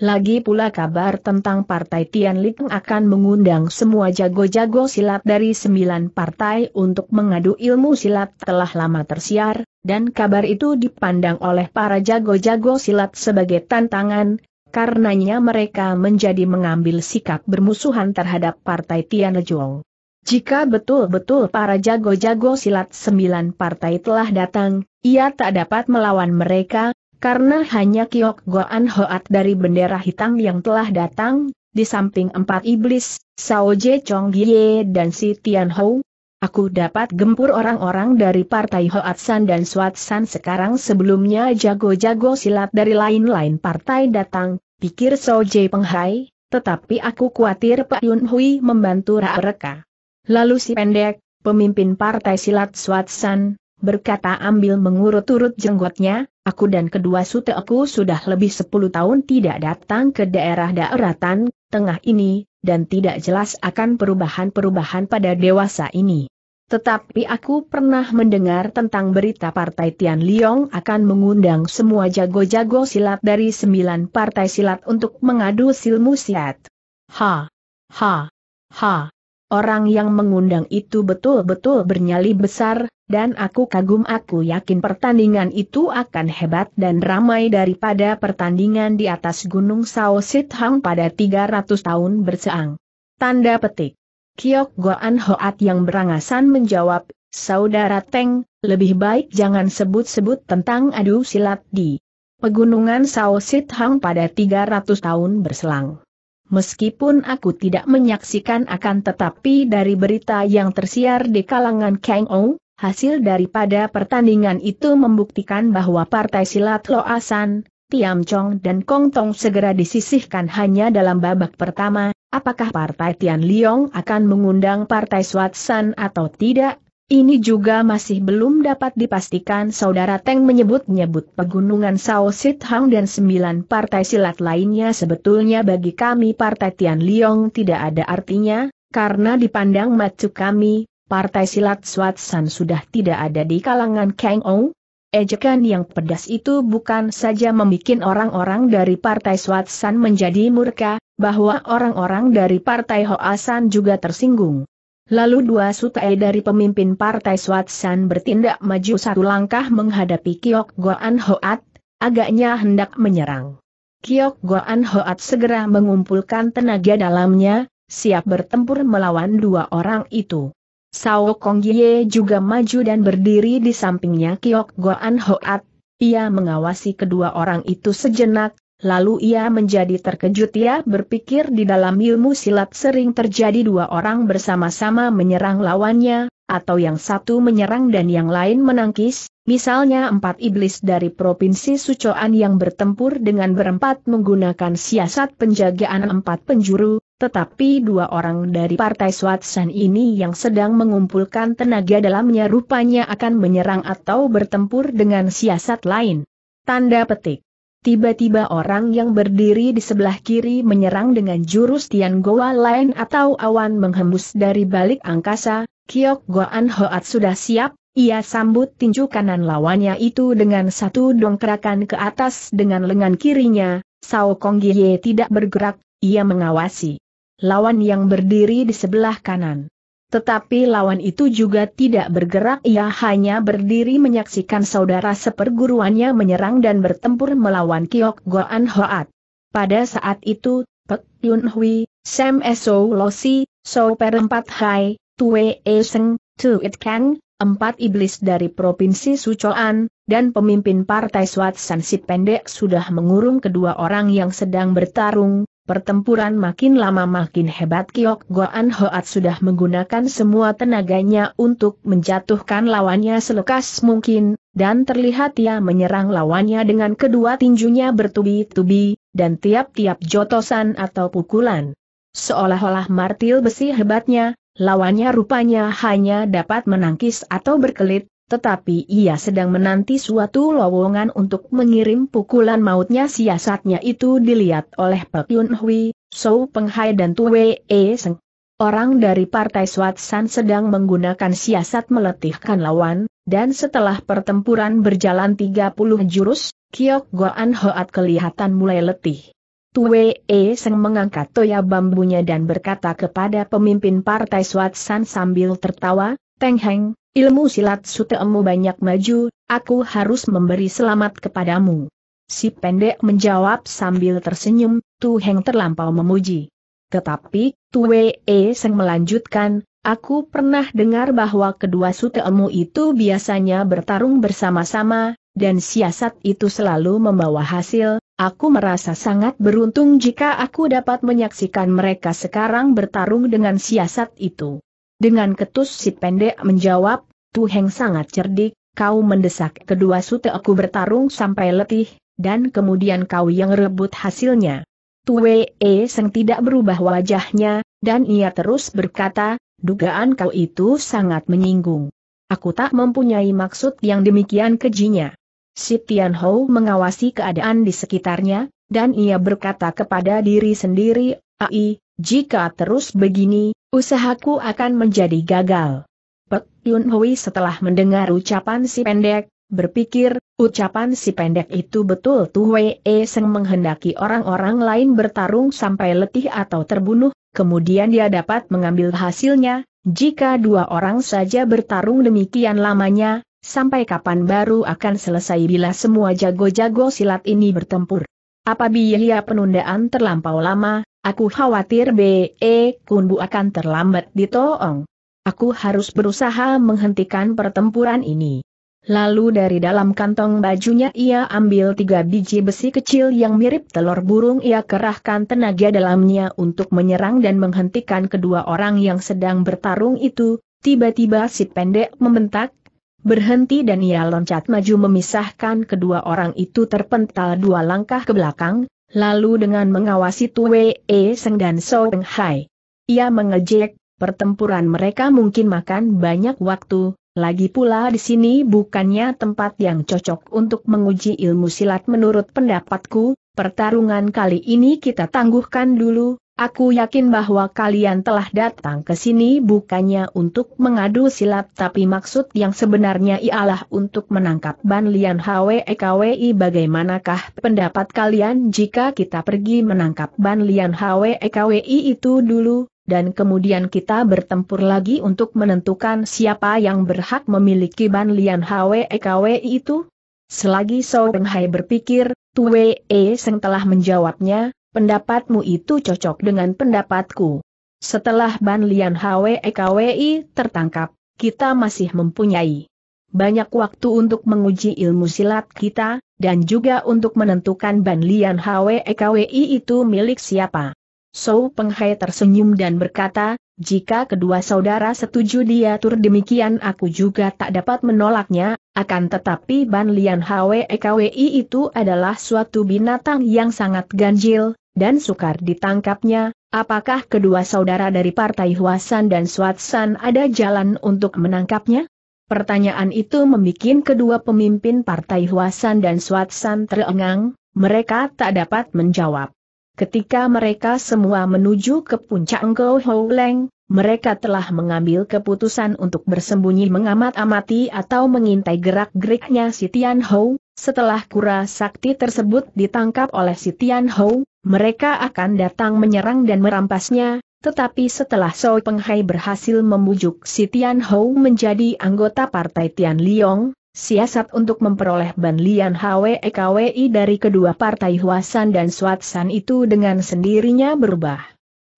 Lagi pula kabar tentang Partai Tian Ling akan mengundang semua jago-jago silat dari sembilan partai untuk mengadu ilmu silat telah lama tersiar, dan kabar itu dipandang oleh para jago-jago silat sebagai tantangan, karenanya mereka menjadi mengambil sikap bermusuhan terhadap Partai Tian Lejong. Jika betul-betul para jago-jago silat sembilan partai telah datang, ia tak dapat melawan mereka, karena hanya Kiok Goan Hoat dari bendera hitam yang telah datang, di samping empat iblis, Sao Je Chong Ye dan Si Tian Hou. Aku dapat gempur orang-orang dari partai Hoat San dan Suat San sekarang sebelumnya jago-jago silat dari lain-lain partai datang, pikir Sao Je Penghai, tetapi aku khawatir Pak Yun Hui membantu mereka. Lalu si pendek, pemimpin partai silat Suat San, berkata ambil mengurut-urut jenggotnya, aku dan kedua aku sudah lebih sepuluh tahun tidak datang ke daerah daeratan tengah ini, dan tidak jelas akan perubahan-perubahan pada dewasa ini. Tetapi aku pernah mendengar tentang berita Partai Tian Liong akan mengundang semua jago-jago silat dari sembilan partai silat untuk mengadu silmu silat. Ha! Ha! Ha! Orang yang mengundang itu betul-betul bernyali besar, dan aku kagum aku yakin pertandingan itu akan hebat dan ramai daripada pertandingan di atas Gunung Sao Sithang pada 300 tahun berseang. Tanda petik. Kiok Goan Hoat yang berangasan menjawab, Saudara Teng, lebih baik jangan sebut-sebut tentang adu silat di Pegunungan Sao Sithang pada 300 tahun berselang. Meskipun aku tidak menyaksikan akan tetapi dari berita yang tersiar di kalangan Kang Ong, Hasil daripada pertandingan itu membuktikan bahwa partai silat Loasan, Tiam Chong dan Kong Tong segera disisihkan hanya dalam babak pertama, apakah partai Tian Liong akan mengundang partai San atau tidak? Ini juga masih belum dapat dipastikan Saudara Teng menyebut-nyebut pegunungan Sao Sit Hang dan sembilan partai silat lainnya sebetulnya bagi kami partai Tian Liong tidak ada artinya, karena dipandang macu kami, partai silat San sudah tidak ada di kalangan Kang Ou? Ejekan yang pedas itu bukan saja membuat orang-orang dari partai San menjadi murka, bahwa orang-orang dari partai Hoasan juga tersinggung. Lalu dua sutai dari pemimpin partai San bertindak maju satu langkah menghadapi Kiok Goan Hoat, agaknya hendak menyerang. Kiok Goan Hoat segera mengumpulkan tenaga dalamnya, siap bertempur melawan dua orang itu. Sao Kong Ye juga maju dan berdiri di sampingnya Kiok Goan Hoat. Ia mengawasi kedua orang itu sejenak, lalu ia menjadi terkejut ia berpikir di dalam ilmu silat sering terjadi dua orang bersama-sama menyerang lawannya, atau yang satu menyerang dan yang lain menangkis, misalnya empat iblis dari Provinsi Sucoan yang bertempur dengan berempat menggunakan siasat penjagaan empat penjuru, tetapi dua orang dari partai Swatsan ini yang sedang mengumpulkan tenaga dalamnya rupanya akan menyerang atau bertempur dengan siasat lain. Tanda petik. Tiba-tiba orang yang berdiri di sebelah kiri menyerang dengan jurus Tian Goa lain atau awan menghembus dari balik angkasa, Kiok Goan Hoat sudah siap, ia sambut tinju kanan lawannya itu dengan satu dongkrakan ke atas dengan lengan kirinya, Sao Kong Ye tidak bergerak, ia mengawasi lawan yang berdiri di sebelah kanan. Tetapi lawan itu juga tidak bergerak ia hanya berdiri menyaksikan saudara seperguruannya menyerang dan bertempur melawan Kiok Goan Hoat. Pada saat itu, Pek Yun Hui, Sam Eso Losi, So Per Empat Hai, Tue E Seng, It Kang, empat iblis dari Provinsi Sucoan, dan pemimpin Partai Swat Sansi pendek sudah mengurung kedua orang yang sedang bertarung, Pertempuran makin lama makin hebat Kiok Goan Hoat sudah menggunakan semua tenaganya untuk menjatuhkan lawannya selekas mungkin, dan terlihat ia menyerang lawannya dengan kedua tinjunya bertubi-tubi, dan tiap-tiap jotosan atau pukulan. Seolah-olah martil besi hebatnya, lawannya rupanya hanya dapat menangkis atau berkelit, tetapi ia sedang menanti suatu lowongan untuk mengirim pukulan mautnya siasatnya itu dilihat oleh Pek Yun Hui, Sou Penghai dan Tue E Seng. Orang dari Partai San sedang menggunakan siasat meletihkan lawan, dan setelah pertempuran berjalan 30 jurus, Kiok Goan Hoat kelihatan mulai letih. Tue E Seng mengangkat toya bambunya dan berkata kepada pemimpin Partai San sambil tertawa, Teng ilmu silat suteemu banyak maju, aku harus memberi selamat kepadamu. Si pendek menjawab sambil tersenyum, Tu Heng terlampau memuji. Tetapi, Tu e Seng melanjutkan, aku pernah dengar bahwa kedua suteemu itu biasanya bertarung bersama-sama, dan siasat itu selalu membawa hasil, aku merasa sangat beruntung jika aku dapat menyaksikan mereka sekarang bertarung dengan siasat itu. Dengan ketus si pendek menjawab, Tuheng sangat cerdik, kau mendesak kedua sute aku bertarung sampai letih, dan kemudian kau yang rebut hasilnya. Tue E Seng tidak berubah wajahnya, dan ia terus berkata, dugaan kau itu sangat menyinggung. Aku tak mempunyai maksud yang demikian kejinya. Si Tian Hou mengawasi keadaan di sekitarnya, dan ia berkata kepada diri sendiri, Ai, jika terus begini, usahaku akan menjadi gagal. Pek Yun Hui setelah mendengar ucapan si pendek, berpikir, ucapan si pendek itu betul Tu Wei e Seng menghendaki orang-orang lain bertarung sampai letih atau terbunuh, kemudian dia dapat mengambil hasilnya, jika dua orang saja bertarung demikian lamanya, sampai kapan baru akan selesai bila semua jago-jago silat ini bertempur. Apabila penundaan terlampau lama, Aku khawatir B.E. Kunbu akan terlambat ditolong. Aku harus berusaha menghentikan pertempuran ini. Lalu dari dalam kantong bajunya ia ambil tiga biji besi kecil yang mirip telur burung ia kerahkan tenaga dalamnya untuk menyerang dan menghentikan kedua orang yang sedang bertarung itu, tiba-tiba si pendek membentak, berhenti dan ia loncat maju memisahkan kedua orang itu terpental dua langkah ke belakang, lalu dengan mengawasi Tue E Seng dan So Peng Hai. Ia mengejek, pertempuran mereka mungkin makan banyak waktu, lagi pula di sini bukannya tempat yang cocok untuk menguji ilmu silat menurut pendapatku, pertarungan kali ini kita tangguhkan dulu, Aku yakin bahwa kalian telah datang ke sini bukannya untuk mengadu silat tapi maksud yang sebenarnya ialah untuk menangkap Ban Lian HWEKWI bagaimanakah pendapat kalian jika kita pergi menangkap Ban Lian HWEKWI itu dulu, dan kemudian kita bertempur lagi untuk menentukan siapa yang berhak memiliki Ban Lian HWEKWI itu? Selagi Song Hai berpikir, Tue E Seng telah menjawabnya, pendapatmu itu cocok dengan pendapatku. Setelah Ban Lian HWEKWI tertangkap, kita masih mempunyai banyak waktu untuk menguji ilmu silat kita, dan juga untuk menentukan Ban Lian HWEKWI itu milik siapa. So Penghai tersenyum dan berkata, jika kedua saudara setuju diatur demikian aku juga tak dapat menolaknya, akan tetapi Ban Lian HWEKWI itu adalah suatu binatang yang sangat ganjil, dan sukar ditangkapnya, apakah kedua saudara dari partai Huasan dan Suatsan ada jalan untuk menangkapnya? Pertanyaan itu membuat kedua pemimpin partai Huasan dan Suatsan terengang, mereka tak dapat menjawab. Ketika mereka semua menuju ke puncak Hou Leng, mereka telah mengambil keputusan untuk bersembunyi mengamat-amati atau mengintai gerak-geriknya si Tian Hou. Setelah kura sakti tersebut ditangkap oleh si Tian Hou, mereka akan datang menyerang dan merampasnya, tetapi setelah Soi Penghai berhasil membujuk si Tian Hou menjadi anggota partai Tian Liong, siasat untuk memperoleh Ban Lian KWI dari kedua partai Huasan dan Suatsan itu dengan sendirinya berubah.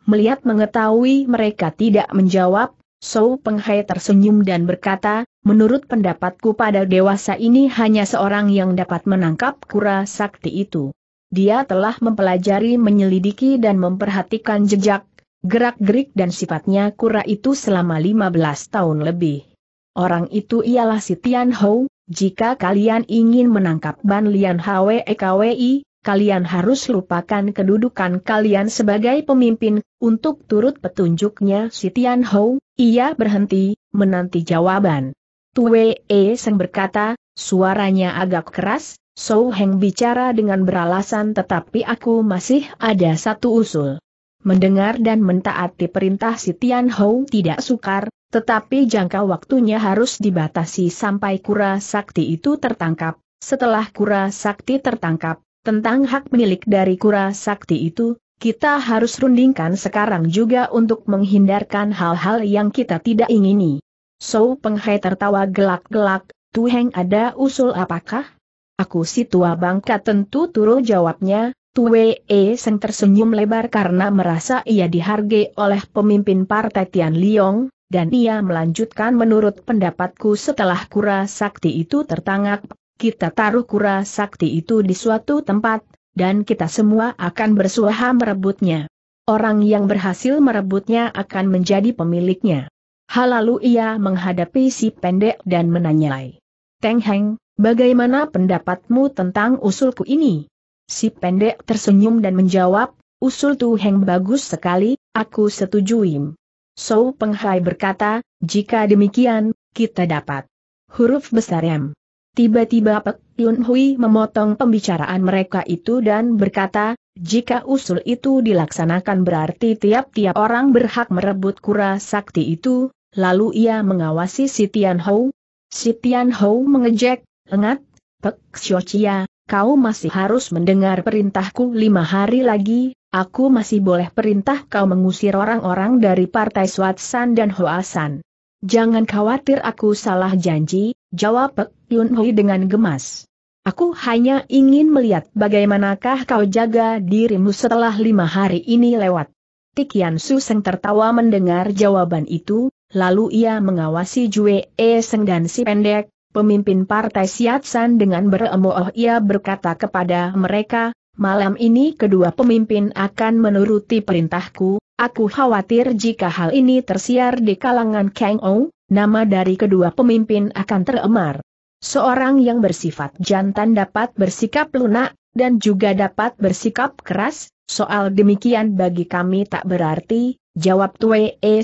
Melihat mengetahui mereka tidak menjawab, Sou Penghai tersenyum dan berkata, menurut pendapatku pada dewasa ini hanya seorang yang dapat menangkap kura sakti itu dia telah mempelajari menyelidiki dan memperhatikan jejak, gerak-gerik dan sifatnya kura itu selama 15 tahun lebih. Orang itu ialah si Tian Hou, jika kalian ingin menangkap Ban Lian KWI, kalian harus lupakan kedudukan kalian sebagai pemimpin, untuk turut petunjuknya si Tian Hou, ia berhenti, menanti jawaban. Tue E Seng berkata, suaranya agak keras, So Heng bicara dengan beralasan tetapi aku masih ada satu usul. Mendengar dan mentaati perintah si Tian Hou tidak sukar, tetapi jangka waktunya harus dibatasi sampai kura sakti itu tertangkap. Setelah kura sakti tertangkap, tentang hak milik dari kura sakti itu, kita harus rundingkan sekarang juga untuk menghindarkan hal-hal yang kita tidak ingini. So Penghai tertawa gelak-gelak, heng ada usul apakah? Aku si tua bangka tentu turu jawabnya, Tue E Seng tersenyum lebar karena merasa ia dihargai oleh pemimpin partai Tian Liong, dan ia melanjutkan menurut pendapatku setelah kura sakti itu tertangkap, kita taruh kura sakti itu di suatu tempat, dan kita semua akan bersuaha merebutnya. Orang yang berhasil merebutnya akan menjadi pemiliknya. Hal lalu ia menghadapi si pendek dan menanyai. Teng Heng, Bagaimana pendapatmu tentang usulku ini? Si pendek tersenyum dan menjawab, usul Tuheng bagus sekali, aku setujuim. So Penghai berkata, jika demikian, kita dapat. Huruf besar M. Tiba-tiba Pek Yun Hui memotong pembicaraan mereka itu dan berkata, jika usul itu dilaksanakan berarti tiap-tiap orang berhak merebut kura sakti itu, lalu ia mengawasi si Tian Hou. Si Tian Hou mengejek, Lengat, Pek Xiochia, kau masih harus mendengar perintahku lima hari lagi, aku masih boleh perintah kau mengusir orang-orang dari partai Swatsan dan Hoasan. Jangan khawatir aku salah janji, jawab Pek Yun Hui dengan gemas. Aku hanya ingin melihat bagaimanakah kau jaga dirimu setelah lima hari ini lewat. Tikian Su Seng tertawa mendengar jawaban itu, lalu ia mengawasi Jue E Seng dan si pendek, pemimpin partai Siatsan dengan beremooh ia berkata kepada mereka, malam ini kedua pemimpin akan menuruti perintahku, aku khawatir jika hal ini tersiar di kalangan Kang Ou, nama dari kedua pemimpin akan teremar. Seorang yang bersifat jantan dapat bersikap lunak, dan juga dapat bersikap keras, soal demikian bagi kami tak berarti, jawab Tue E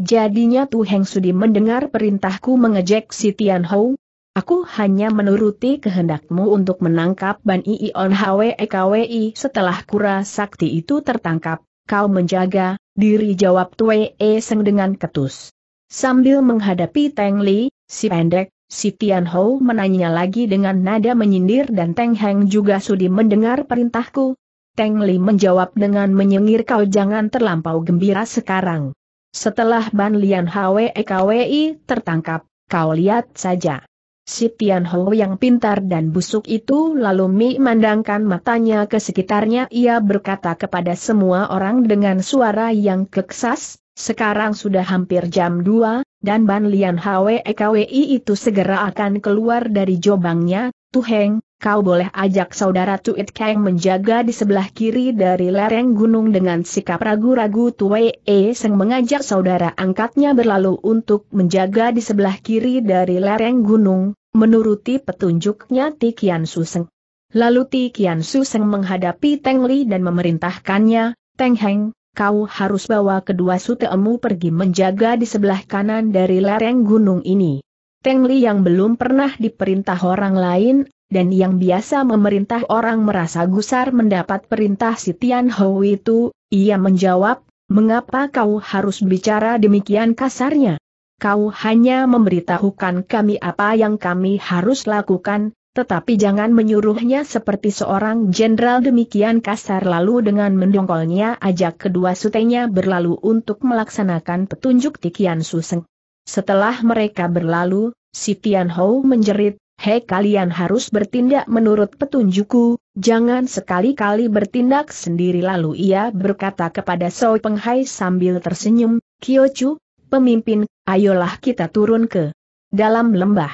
Jadinya Tu Heng Sudi mendengar perintahku mengejek si Tian Hou. Aku hanya menuruti kehendakmu untuk menangkap Ban Ii Ion HWEKWI e setelah kura sakti itu tertangkap. Kau menjaga diri jawab Tue E Seng dengan ketus. Sambil menghadapi Teng Li, si pendek, si Tian Hou menanya lagi dengan nada menyindir dan Teng Heng juga sudi mendengar perintahku, Teng Li menjawab dengan menyengir kau jangan terlampau gembira sekarang. Setelah Ban Lian KWI tertangkap, kau lihat saja. Si Tian Ho yang pintar dan busuk itu lalu Mi mandangkan matanya ke sekitarnya ia berkata kepada semua orang dengan suara yang keksas, sekarang sudah hampir jam 2, dan Ban Lian KWI itu segera akan keluar dari jobangnya, Tuheng, kau boleh ajak saudara Tuit Kang menjaga di sebelah kiri dari lereng gunung dengan sikap ragu-ragu Tue E Seng mengajak saudara angkatnya berlalu untuk menjaga di sebelah kiri dari lereng gunung, menuruti petunjuknya Tikian Suseng. Lalu Tikian Suseng menghadapi Teng Li dan memerintahkannya, Teng Heng, kau harus bawa kedua suteemu pergi menjaga di sebelah kanan dari lereng gunung ini. Teng Li yang belum pernah diperintah orang lain, dan yang biasa memerintah orang merasa gusar mendapat perintah si Tian Hou itu, ia menjawab, mengapa kau harus bicara demikian kasarnya? Kau hanya memberitahukan kami apa yang kami harus lakukan, tetapi jangan menyuruhnya seperti seorang jenderal demikian kasar lalu dengan mendongkolnya ajak kedua sutenya berlalu untuk melaksanakan petunjuk Tikian Suseng. Setelah mereka berlalu, si Tian Hou menjerit, Hei kalian harus bertindak menurut petunjukku, jangan sekali-kali bertindak sendiri lalu ia berkata kepada Soi Penghai sambil tersenyum, Kyochu, pemimpin, ayolah kita turun ke dalam lembah.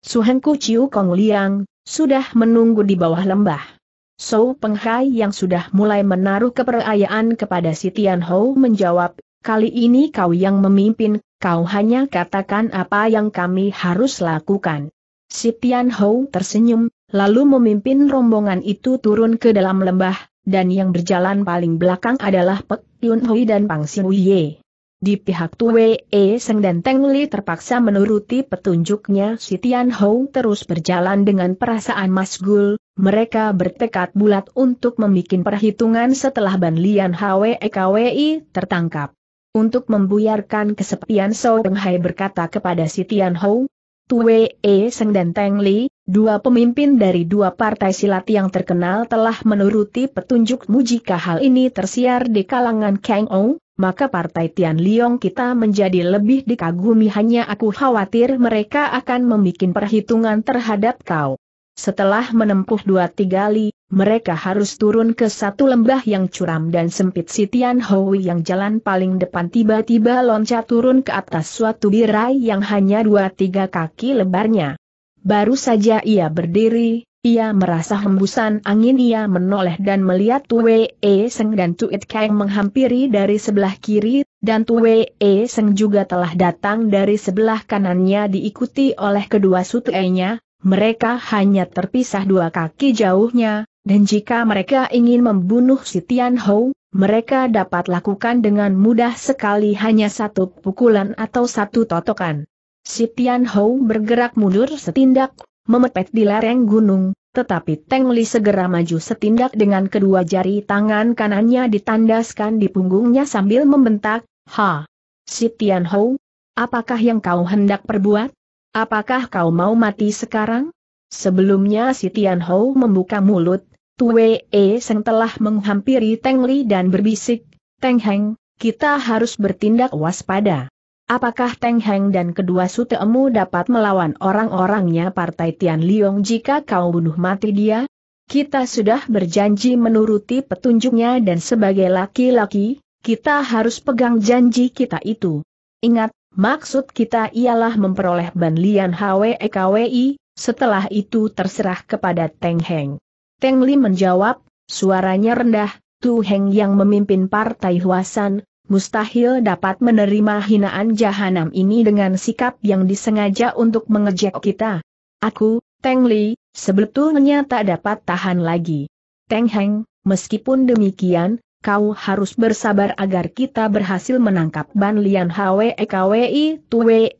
Suhengku Ciu Kong Liang, sudah menunggu di bawah lembah. Sou Penghai yang sudah mulai menaruh kepercayaan kepada si Tian Hou menjawab, kali ini kau yang memimpin, Kau hanya katakan apa yang kami harus lakukan. Si Tian Hou tersenyum, lalu memimpin rombongan itu turun ke dalam lembah, dan yang berjalan paling belakang adalah Pek Yun Hui dan Pang Siu Ye. Di pihak Tue E Seng dan Teng Li terpaksa menuruti petunjuknya si Tian Hou terus berjalan dengan perasaan masgul, mereka bertekad bulat untuk membuat perhitungan setelah Ban Lian Hwe Kwi tertangkap. Untuk membuyarkan kesepian So Peng Hai berkata kepada si Tian Hou, Tue E Seng dan Teng Li, dua pemimpin dari dua partai silat yang terkenal telah menuruti petunjukmu jika hal ini tersiar di kalangan Kang Ou, maka partai Tian Liong kita menjadi lebih dikagumi hanya aku khawatir mereka akan membuat perhitungan terhadap kau. Setelah menempuh dua tiga li, mereka harus turun ke satu lembah yang curam dan sempit si Tian Hui yang jalan paling depan tiba-tiba loncat turun ke atas suatu birai yang hanya dua tiga kaki lebarnya. Baru saja ia berdiri, ia merasa hembusan angin ia menoleh dan melihat Tue E Seng dan Tuit Kang menghampiri dari sebelah kiri, dan Tue E Seng juga telah datang dari sebelah kanannya diikuti oleh kedua sutenya, mereka hanya terpisah dua kaki jauhnya, dan jika mereka ingin membunuh si Tian Hou, mereka dapat lakukan dengan mudah sekali hanya satu pukulan atau satu totokan. Si Tian Hou bergerak mundur setindak, memepet di lereng gunung, tetapi Teng Li segera maju setindak dengan kedua jari tangan kanannya ditandaskan di punggungnya sambil membentak, Ha! Si Tian Hou, apakah yang kau hendak perbuat? Apakah kau mau mati sekarang? Sebelumnya si Tian Hou membuka mulut, Tue E Seng telah menghampiri Teng Li dan berbisik, Teng Heng, kita harus bertindak waspada. Apakah Teng Heng dan kedua sutemu dapat melawan orang-orangnya Partai Tian Liong jika kau bunuh mati dia? Kita sudah berjanji menuruti petunjuknya dan sebagai laki-laki, kita harus pegang janji kita itu. Ingat, Maksud kita ialah memperoleh banlian HWEKWI, setelah itu terserah kepada Teng Heng. Teng Li menjawab, suaranya rendah, Tu Heng yang memimpin partai Huasan, mustahil dapat menerima hinaan jahanam ini dengan sikap yang disengaja untuk mengejek kita. Aku, Teng Li, sebetulnya tak dapat tahan lagi. Teng Heng, meskipun demikian, kau harus bersabar agar kita berhasil menangkap Ban Lian Hwe Kwei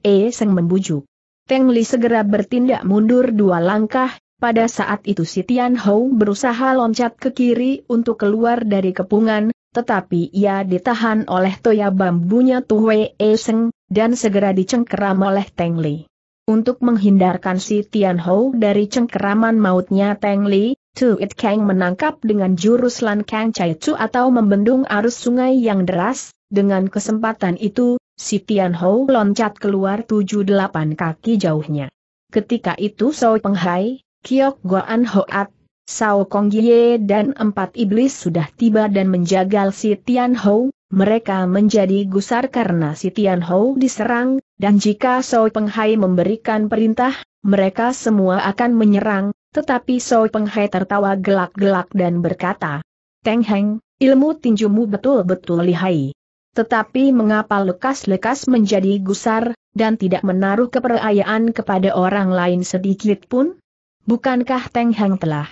E Seng membujuk. Teng Li segera bertindak mundur dua langkah, pada saat itu si Tian Hou berusaha loncat ke kiri untuk keluar dari kepungan, tetapi ia ditahan oleh toya bambunya Tuwe E Seng, dan segera dicengkeram oleh Teng Li. Untuk menghindarkan si Tian Hou dari cengkeraman mautnya Teng Li, Tu It Kang menangkap dengan jurus Lan Kang Chai Tu atau membendung arus sungai yang deras, dengan kesempatan itu, si Tian Hou loncat keluar tujuh delapan kaki jauhnya. Ketika itu Sao Penghai, Kiok Goan Hoat, Sao Kong Ye dan empat iblis sudah tiba dan menjagal si Tian Hou, mereka menjadi gusar karena si Tian Hou diserang, dan jika Sao Hai memberikan perintah, mereka semua akan menyerang, tetapi Soi Penghai tertawa gelak-gelak dan berkata, Teng Heng, ilmu tinjumu betul-betul lihai. Tetapi mengapa lekas-lekas menjadi gusar, dan tidak menaruh keperayaan kepada orang lain sedikit pun? Bukankah Teng Heng telah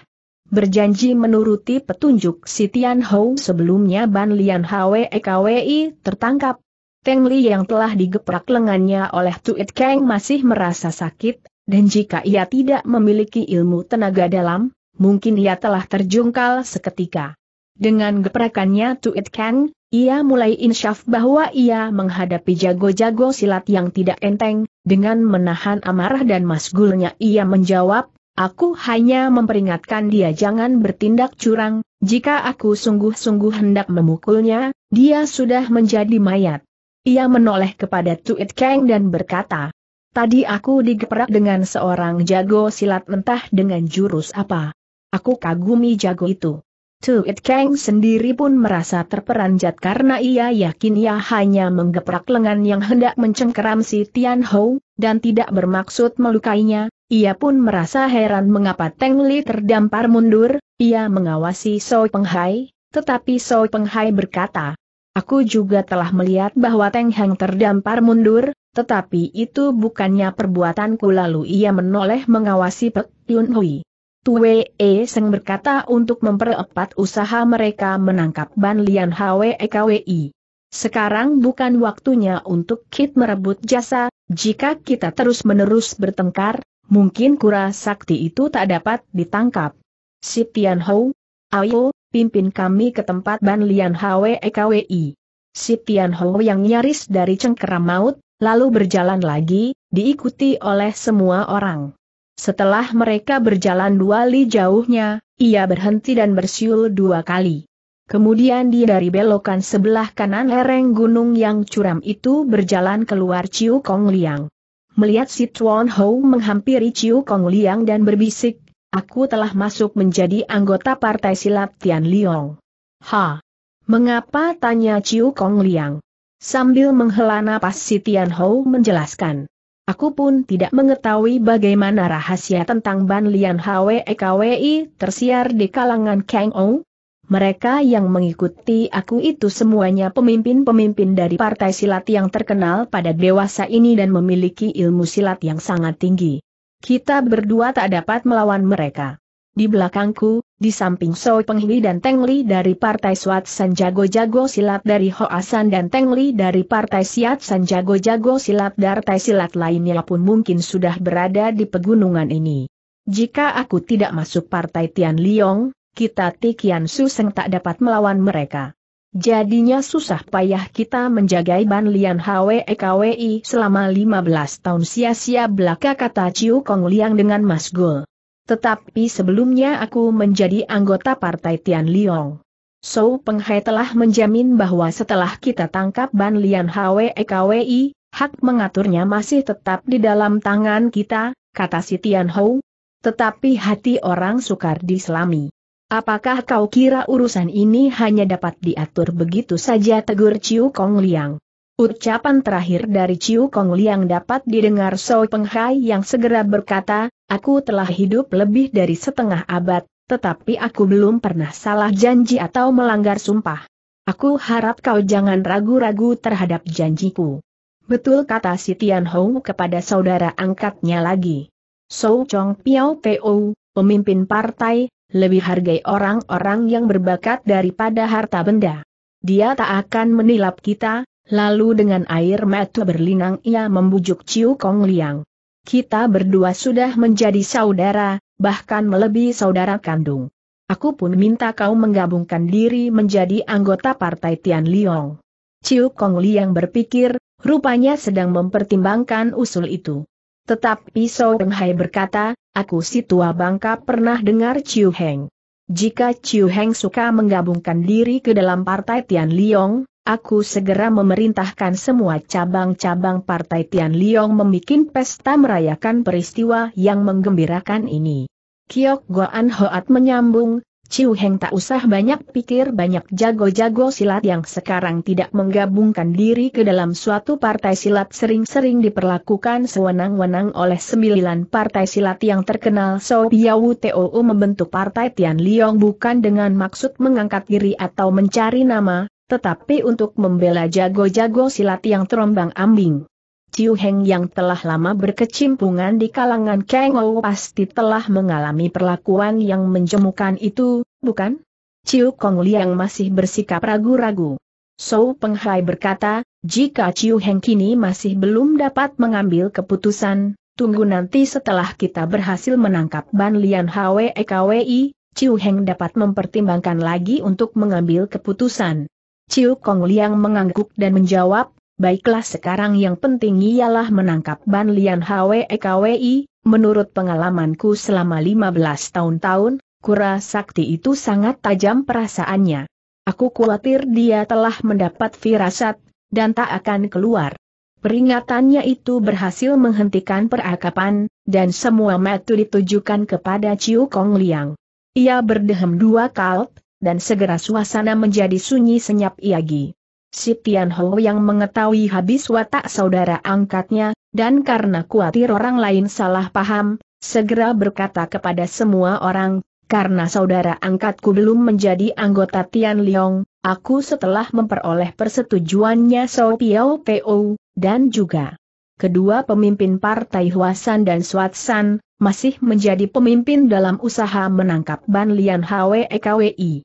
berjanji menuruti petunjuk si Tian Hou sebelumnya Ban Lian Hwe Kwi tertangkap? Teng Li yang telah digeprak lengannya oleh Tuit Kang masih merasa sakit, dan jika ia tidak memiliki ilmu tenaga dalam, mungkin ia telah terjungkal seketika. Dengan geprakannya Tuit Kang, ia mulai insyaf bahwa ia menghadapi jago-jago silat yang tidak enteng, dengan menahan amarah dan masgulnya ia menjawab, Aku hanya memperingatkan dia jangan bertindak curang, jika aku sungguh-sungguh hendak memukulnya, dia sudah menjadi mayat. Ia menoleh kepada Tuit Kang dan berkata, Tadi aku digeprak dengan seorang jago silat mentah dengan jurus apa. Aku kagumi jago itu. Tu, It Kang sendiri pun merasa terperanjat karena ia yakin ia hanya menggeprak lengan yang hendak mencengkeram si Tian Hou, dan tidak bermaksud melukainya, ia pun merasa heran mengapa Teng Li terdampar mundur, ia mengawasi Soi Penghai, tetapi Soi Penghai berkata, Aku juga telah melihat bahwa Teng Hang terdampar mundur, tetapi itu bukannya perbuatanku lalu ia menoleh mengawasi Pek Yun Hui. Tue E Seng berkata untuk memperepat usaha mereka menangkap Ban Lian Hwe KWI. Sekarang bukan waktunya untuk Kit merebut jasa, jika kita terus-menerus bertengkar, mungkin kura sakti itu tak dapat ditangkap. Si Tian Hou, ayo, pimpin kami ke tempat Ban Lian Hwe KWI. Si Tian Hou yang nyaris dari cengkeram maut, lalu berjalan lagi, diikuti oleh semua orang. Setelah mereka berjalan dua li jauhnya, ia berhenti dan bersiul dua kali. Kemudian di dari belokan sebelah kanan lereng gunung yang curam itu berjalan keluar Ciu Kong Liang. Melihat si Tuan Ho menghampiri Ciu Kong Liang dan berbisik, aku telah masuk menjadi anggota partai silat Tian Liang." Ha! Mengapa tanya Ciu Kong Liang? Sambil menghela napas si Tian Hou menjelaskan. Aku pun tidak mengetahui bagaimana rahasia tentang Ban Lian HWEKWI tersiar di kalangan Kang Ou. Mereka yang mengikuti aku itu semuanya pemimpin-pemimpin dari partai silat yang terkenal pada dewasa ini dan memiliki ilmu silat yang sangat tinggi. Kita berdua tak dapat melawan mereka. Di belakangku, di samping So Penghi dan Teng dari Partai Suat San jago-jago silat dari Hoasan dan Teng dari Partai Siat San jago-jago silat Dartai silat lainnya pun mungkin sudah berada di pegunungan ini. Jika aku tidak masuk Partai Tian Liong, kita Tikian Suseng tak dapat melawan mereka. Jadinya susah payah kita menjaga Ban Lian Kwi selama 15 tahun sia-sia belaka kata Ciu Kong Liang dengan Mas Gul. Tetapi sebelumnya aku menjadi anggota partai Tian Liong. So Peng Hai telah menjamin bahwa setelah kita tangkap Ban Lian KWI, hak mengaturnya masih tetap di dalam tangan kita, kata si Tian Hou. Tetapi hati orang sukar diselami. Apakah kau kira urusan ini hanya dapat diatur begitu saja tegur Ciu Kong Liang? Ucapan terakhir dari Ciu Kong Liang dapat didengar Soi Peng Hai yang segera berkata, aku telah hidup lebih dari setengah abad, tetapi aku belum pernah salah janji atau melanggar sumpah. Aku harap kau jangan ragu-ragu terhadap janjiku. Betul kata si Tian Hou kepada saudara angkatnya lagi. So Chong Piao Po, pemimpin partai, lebih hargai orang-orang yang berbakat daripada harta benda. Dia tak akan menilap kita, Lalu dengan air mata berlinang ia membujuk Ciu Kong Liang. Kita berdua sudah menjadi saudara, bahkan melebihi saudara kandung. Aku pun minta kau menggabungkan diri menjadi anggota partai Tian Liong. Ciu Kong Liang berpikir, rupanya sedang mempertimbangkan usul itu. Tetapi So Heng Hai berkata, aku si tua bangka pernah dengar Ciu Heng. Jika Ciu Heng suka menggabungkan diri ke dalam partai Tian Liong, aku segera memerintahkan semua cabang-cabang Partai Tian Liong membuat pesta merayakan peristiwa yang menggembirakan ini. Kiok Goan Hoat menyambung, Ciu Heng tak usah banyak pikir banyak jago-jago silat yang sekarang tidak menggabungkan diri ke dalam suatu partai silat sering-sering diperlakukan sewenang-wenang oleh sembilan partai silat yang terkenal So Piau Tou membentuk partai Tian Liong bukan dengan maksud mengangkat diri atau mencari nama, tetapi untuk membela jago-jago silat yang terombang ambing. Ciu Heng yang telah lama berkecimpungan di kalangan Kang Ou pasti telah mengalami perlakuan yang menjemukan itu, bukan? Ciu Kong Liang masih bersikap ragu-ragu. Sou Penghai berkata, jika Ciu Heng kini masih belum dapat mengambil keputusan, tunggu nanti setelah kita berhasil menangkap Ban Lian Hwe Kwi, Ciu Heng dapat mempertimbangkan lagi untuk mengambil keputusan. Ciu Kong Liang mengangguk dan menjawab, baiklah sekarang yang penting ialah menangkap Ban Lian KWI, menurut pengalamanku selama 15 tahun-tahun, kura sakti itu sangat tajam perasaannya. Aku khawatir dia telah mendapat firasat, dan tak akan keluar. Peringatannya itu berhasil menghentikan perakapan, dan semua metu ditujukan kepada Ciu Kong Liang. Ia berdehem dua kalt, dan segera suasana menjadi sunyi senyap Iagi. Si Tian Ho yang mengetahui habis watak saudara angkatnya, dan karena khawatir orang lain salah paham, segera berkata kepada semua orang, karena saudara angkatku belum menjadi anggota Tian Liong, aku setelah memperoleh persetujuannya Sao Piao Po, dan juga kedua pemimpin partai Huasan dan Suatsan, masih menjadi pemimpin dalam usaha menangkap Ban Lian Hwe KWI.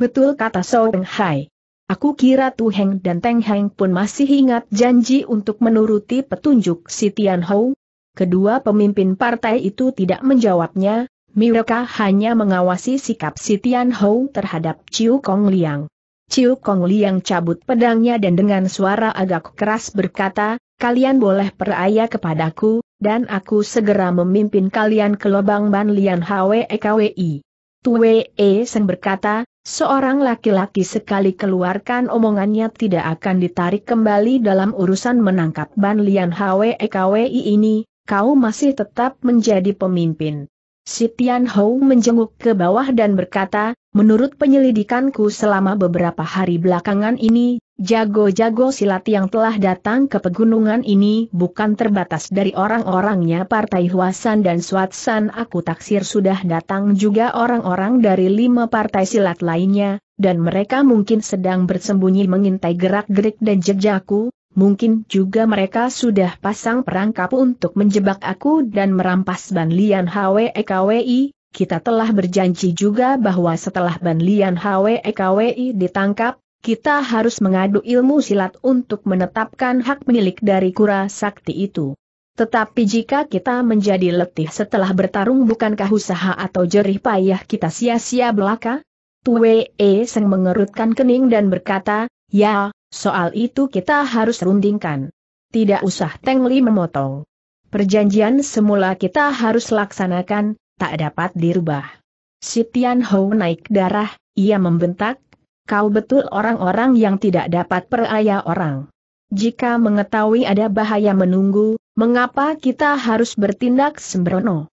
Betul kata So Hai. Aku kira Tu Heng dan Teng Heng pun masih ingat janji untuk menuruti petunjuk si Tian Hou. Kedua pemimpin partai itu tidak menjawabnya, mereka hanya mengawasi sikap si Tian Hou terhadap Chiu Kong Liang. Chiu Kong Liang cabut pedangnya dan dengan suara agak keras berkata, kalian boleh peraya kepadaku, dan aku segera memimpin kalian ke lubang Ban Lian Hwe Kwi. Tu E Seng berkata, Seorang laki-laki sekali keluarkan omongannya tidak akan ditarik kembali dalam urusan menangkap Ban Lian HWEKWI ini, kau masih tetap menjadi pemimpin. Si Tian Hou menjenguk ke bawah dan berkata, menurut penyelidikanku selama beberapa hari belakangan ini, Jago-jago silat yang telah datang ke pegunungan ini bukan terbatas dari orang-orangnya Partai Huasan dan Swatsan aku taksir sudah datang juga orang-orang dari lima partai silat lainnya, dan mereka mungkin sedang bersembunyi mengintai gerak-gerik dan jejakku, mungkin juga mereka sudah pasang perangkap untuk menjebak aku dan merampas Ban Lian HWEKWI, kita telah berjanji juga bahwa setelah Ban Lian HWEKWI ditangkap, kita harus mengadu ilmu silat untuk menetapkan hak milik dari kura sakti itu. Tetapi jika kita menjadi letih setelah bertarung bukankah usaha atau jerih payah kita sia-sia belaka? Tue E Seng mengerutkan kening dan berkata, ya, soal itu kita harus rundingkan. Tidak usah Teng Li memotong. Perjanjian semula kita harus laksanakan, tak dapat dirubah. Si Tian Ho naik darah, ia membentak, Kau betul orang-orang yang tidak dapat peraya orang. Jika mengetahui ada bahaya menunggu, mengapa kita harus bertindak sembrono?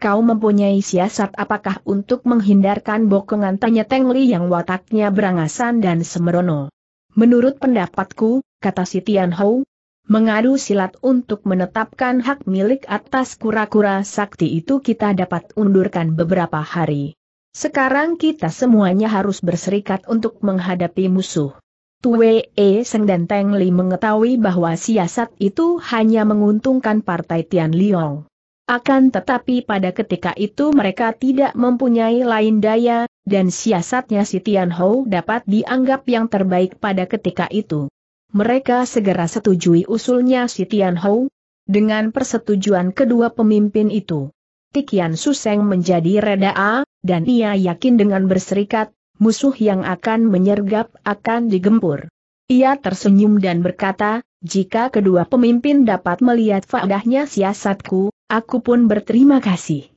Kau mempunyai siasat apakah untuk menghindarkan bokongan tanya tengli yang wataknya berangasan dan sembrono? Menurut pendapatku, kata si Tian Hou, mengadu silat untuk menetapkan hak milik atas kura-kura sakti itu kita dapat undurkan beberapa hari. Sekarang kita semuanya harus berserikat untuk menghadapi musuh. Tue E Seng dan Teng Li mengetahui bahwa siasat itu hanya menguntungkan partai Tian Liong. Akan tetapi pada ketika itu mereka tidak mempunyai lain daya, dan siasatnya si Tian Hou dapat dianggap yang terbaik pada ketika itu. Mereka segera setujui usulnya si Tian Hou, dengan persetujuan kedua pemimpin itu. Tikian Suseng menjadi reda A, dan ia yakin dengan berserikat, musuh yang akan menyergap akan digempur. Ia tersenyum dan berkata, jika kedua pemimpin dapat melihat faedahnya siasatku, aku pun berterima kasih.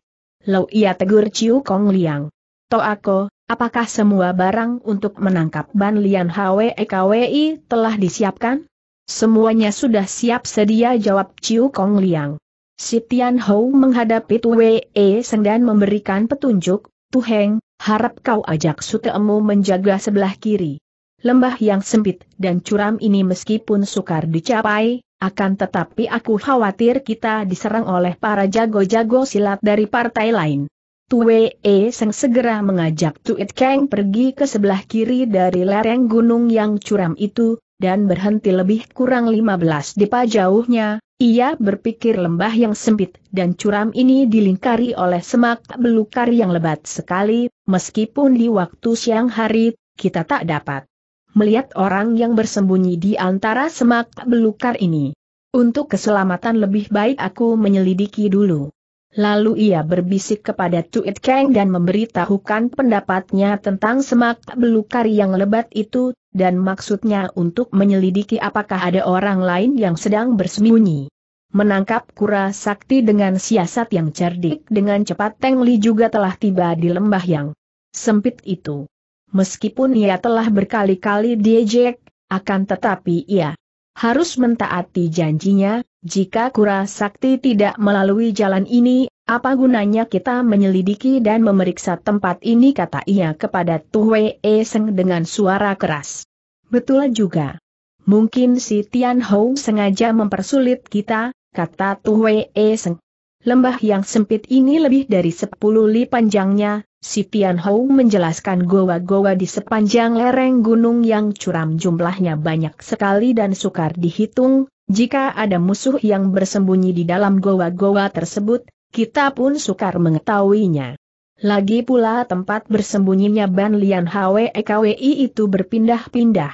Lau ia tegur Ciu Kong Liang. Toako, apakah semua barang untuk menangkap Ban Lian e KWI telah disiapkan? Semuanya sudah siap sedia jawab Ciu Kong Liang. Si Tian Hou menghadapi Tue e Seng dan memberikan petunjuk, Tuheng, harap kau ajak sutemu menjaga sebelah kiri. Lembah yang sempit dan curam ini meskipun sukar dicapai, akan tetapi aku khawatir kita diserang oleh para jago-jago silat dari partai lain. Tue E Seng segera mengajak Tuit Kang pergi ke sebelah kiri dari lereng gunung yang curam itu, dan berhenti lebih kurang 15 depa jauhnya, ia berpikir lembah yang sempit dan curam ini dilingkari oleh semak belukar yang lebat sekali, meskipun di waktu siang hari, kita tak dapat melihat orang yang bersembunyi di antara semak belukar ini. Untuk keselamatan lebih baik aku menyelidiki dulu. Lalu ia berbisik kepada Tuit Kang dan memberitahukan pendapatnya tentang semak belukar yang lebat itu, dan maksudnya untuk menyelidiki apakah ada orang lain yang sedang bersembunyi menangkap kura sakti dengan siasat yang cerdik dengan cepat Teng Li juga telah tiba di lembah yang sempit itu. Meskipun ia telah berkali-kali diejek, akan tetapi ia harus mentaati janjinya, jika kura sakti tidak melalui jalan ini, apa gunanya kita menyelidiki dan memeriksa tempat ini kata ia kepada Tuwe E Seng dengan suara keras. Betul juga. Mungkin si Tian Hou sengaja mempersulit kita, kata Tuhwe Eseng. Lembah yang sempit ini lebih dari 10 li panjangnya, si Tian Hou menjelaskan goa-goa di sepanjang lereng gunung yang curam jumlahnya banyak sekali dan sukar dihitung, jika ada musuh yang bersembunyi di dalam goa-goa tersebut, kita pun sukar mengetahuinya. Lagi pula tempat bersembunyinya Ban Lian HWEKWI itu berpindah-pindah.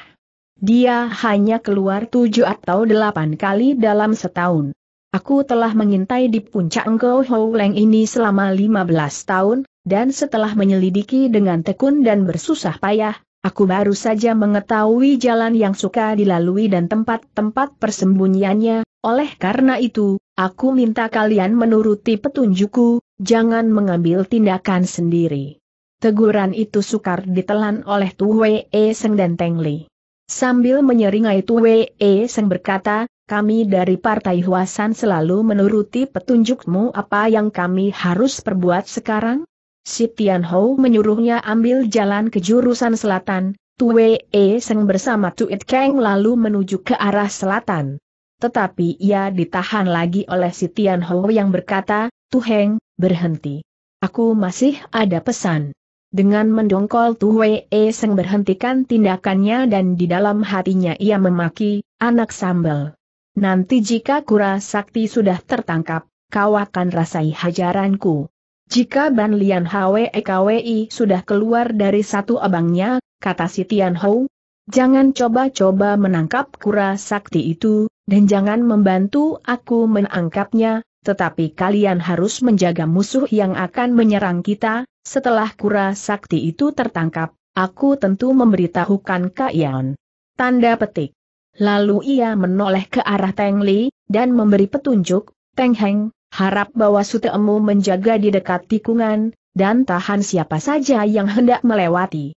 Dia hanya keluar tujuh atau delapan kali dalam setahun. Aku telah mengintai di puncak Engkau Leng ini selama 15 tahun, dan setelah menyelidiki dengan tekun dan bersusah payah, aku baru saja mengetahui jalan yang suka dilalui dan tempat-tempat persembunyiannya, oleh karena itu, aku minta kalian menuruti petunjukku, jangan mengambil tindakan sendiri. Teguran itu sukar ditelan oleh Tuwee Seng dan Li, Sambil menyeringai Tuwee Seng berkata, kami dari Partai Huasan selalu menuruti petunjukmu apa yang kami harus perbuat sekarang? Si Tian menyuruhnya ambil jalan ke jurusan selatan, Tue E Seng bersama Tuit Kang lalu menuju ke arah selatan. Tetapi ia ditahan lagi oleh si Tian yang berkata, Tuheng, berhenti. Aku masih ada pesan. Dengan mendongkol Tuhwe E Seng berhentikan tindakannya dan di dalam hatinya ia memaki, anak sambel. Nanti jika kura sakti sudah tertangkap, kau akan rasai hajaranku. Jika Ban Lian HWEKWI sudah keluar dari satu abangnya, kata si Tian Hou, jangan coba-coba menangkap kura sakti itu, dan jangan membantu aku menangkapnya, tetapi kalian harus menjaga musuh yang akan menyerang kita, setelah kura sakti itu tertangkap, aku tentu memberitahukan Kak Yan. Tanda petik. Lalu ia menoleh ke arah Teng Li, dan memberi petunjuk, Teng Heng, harap bahwa sutemu menjaga di dekat tikungan, dan tahan siapa saja yang hendak melewati.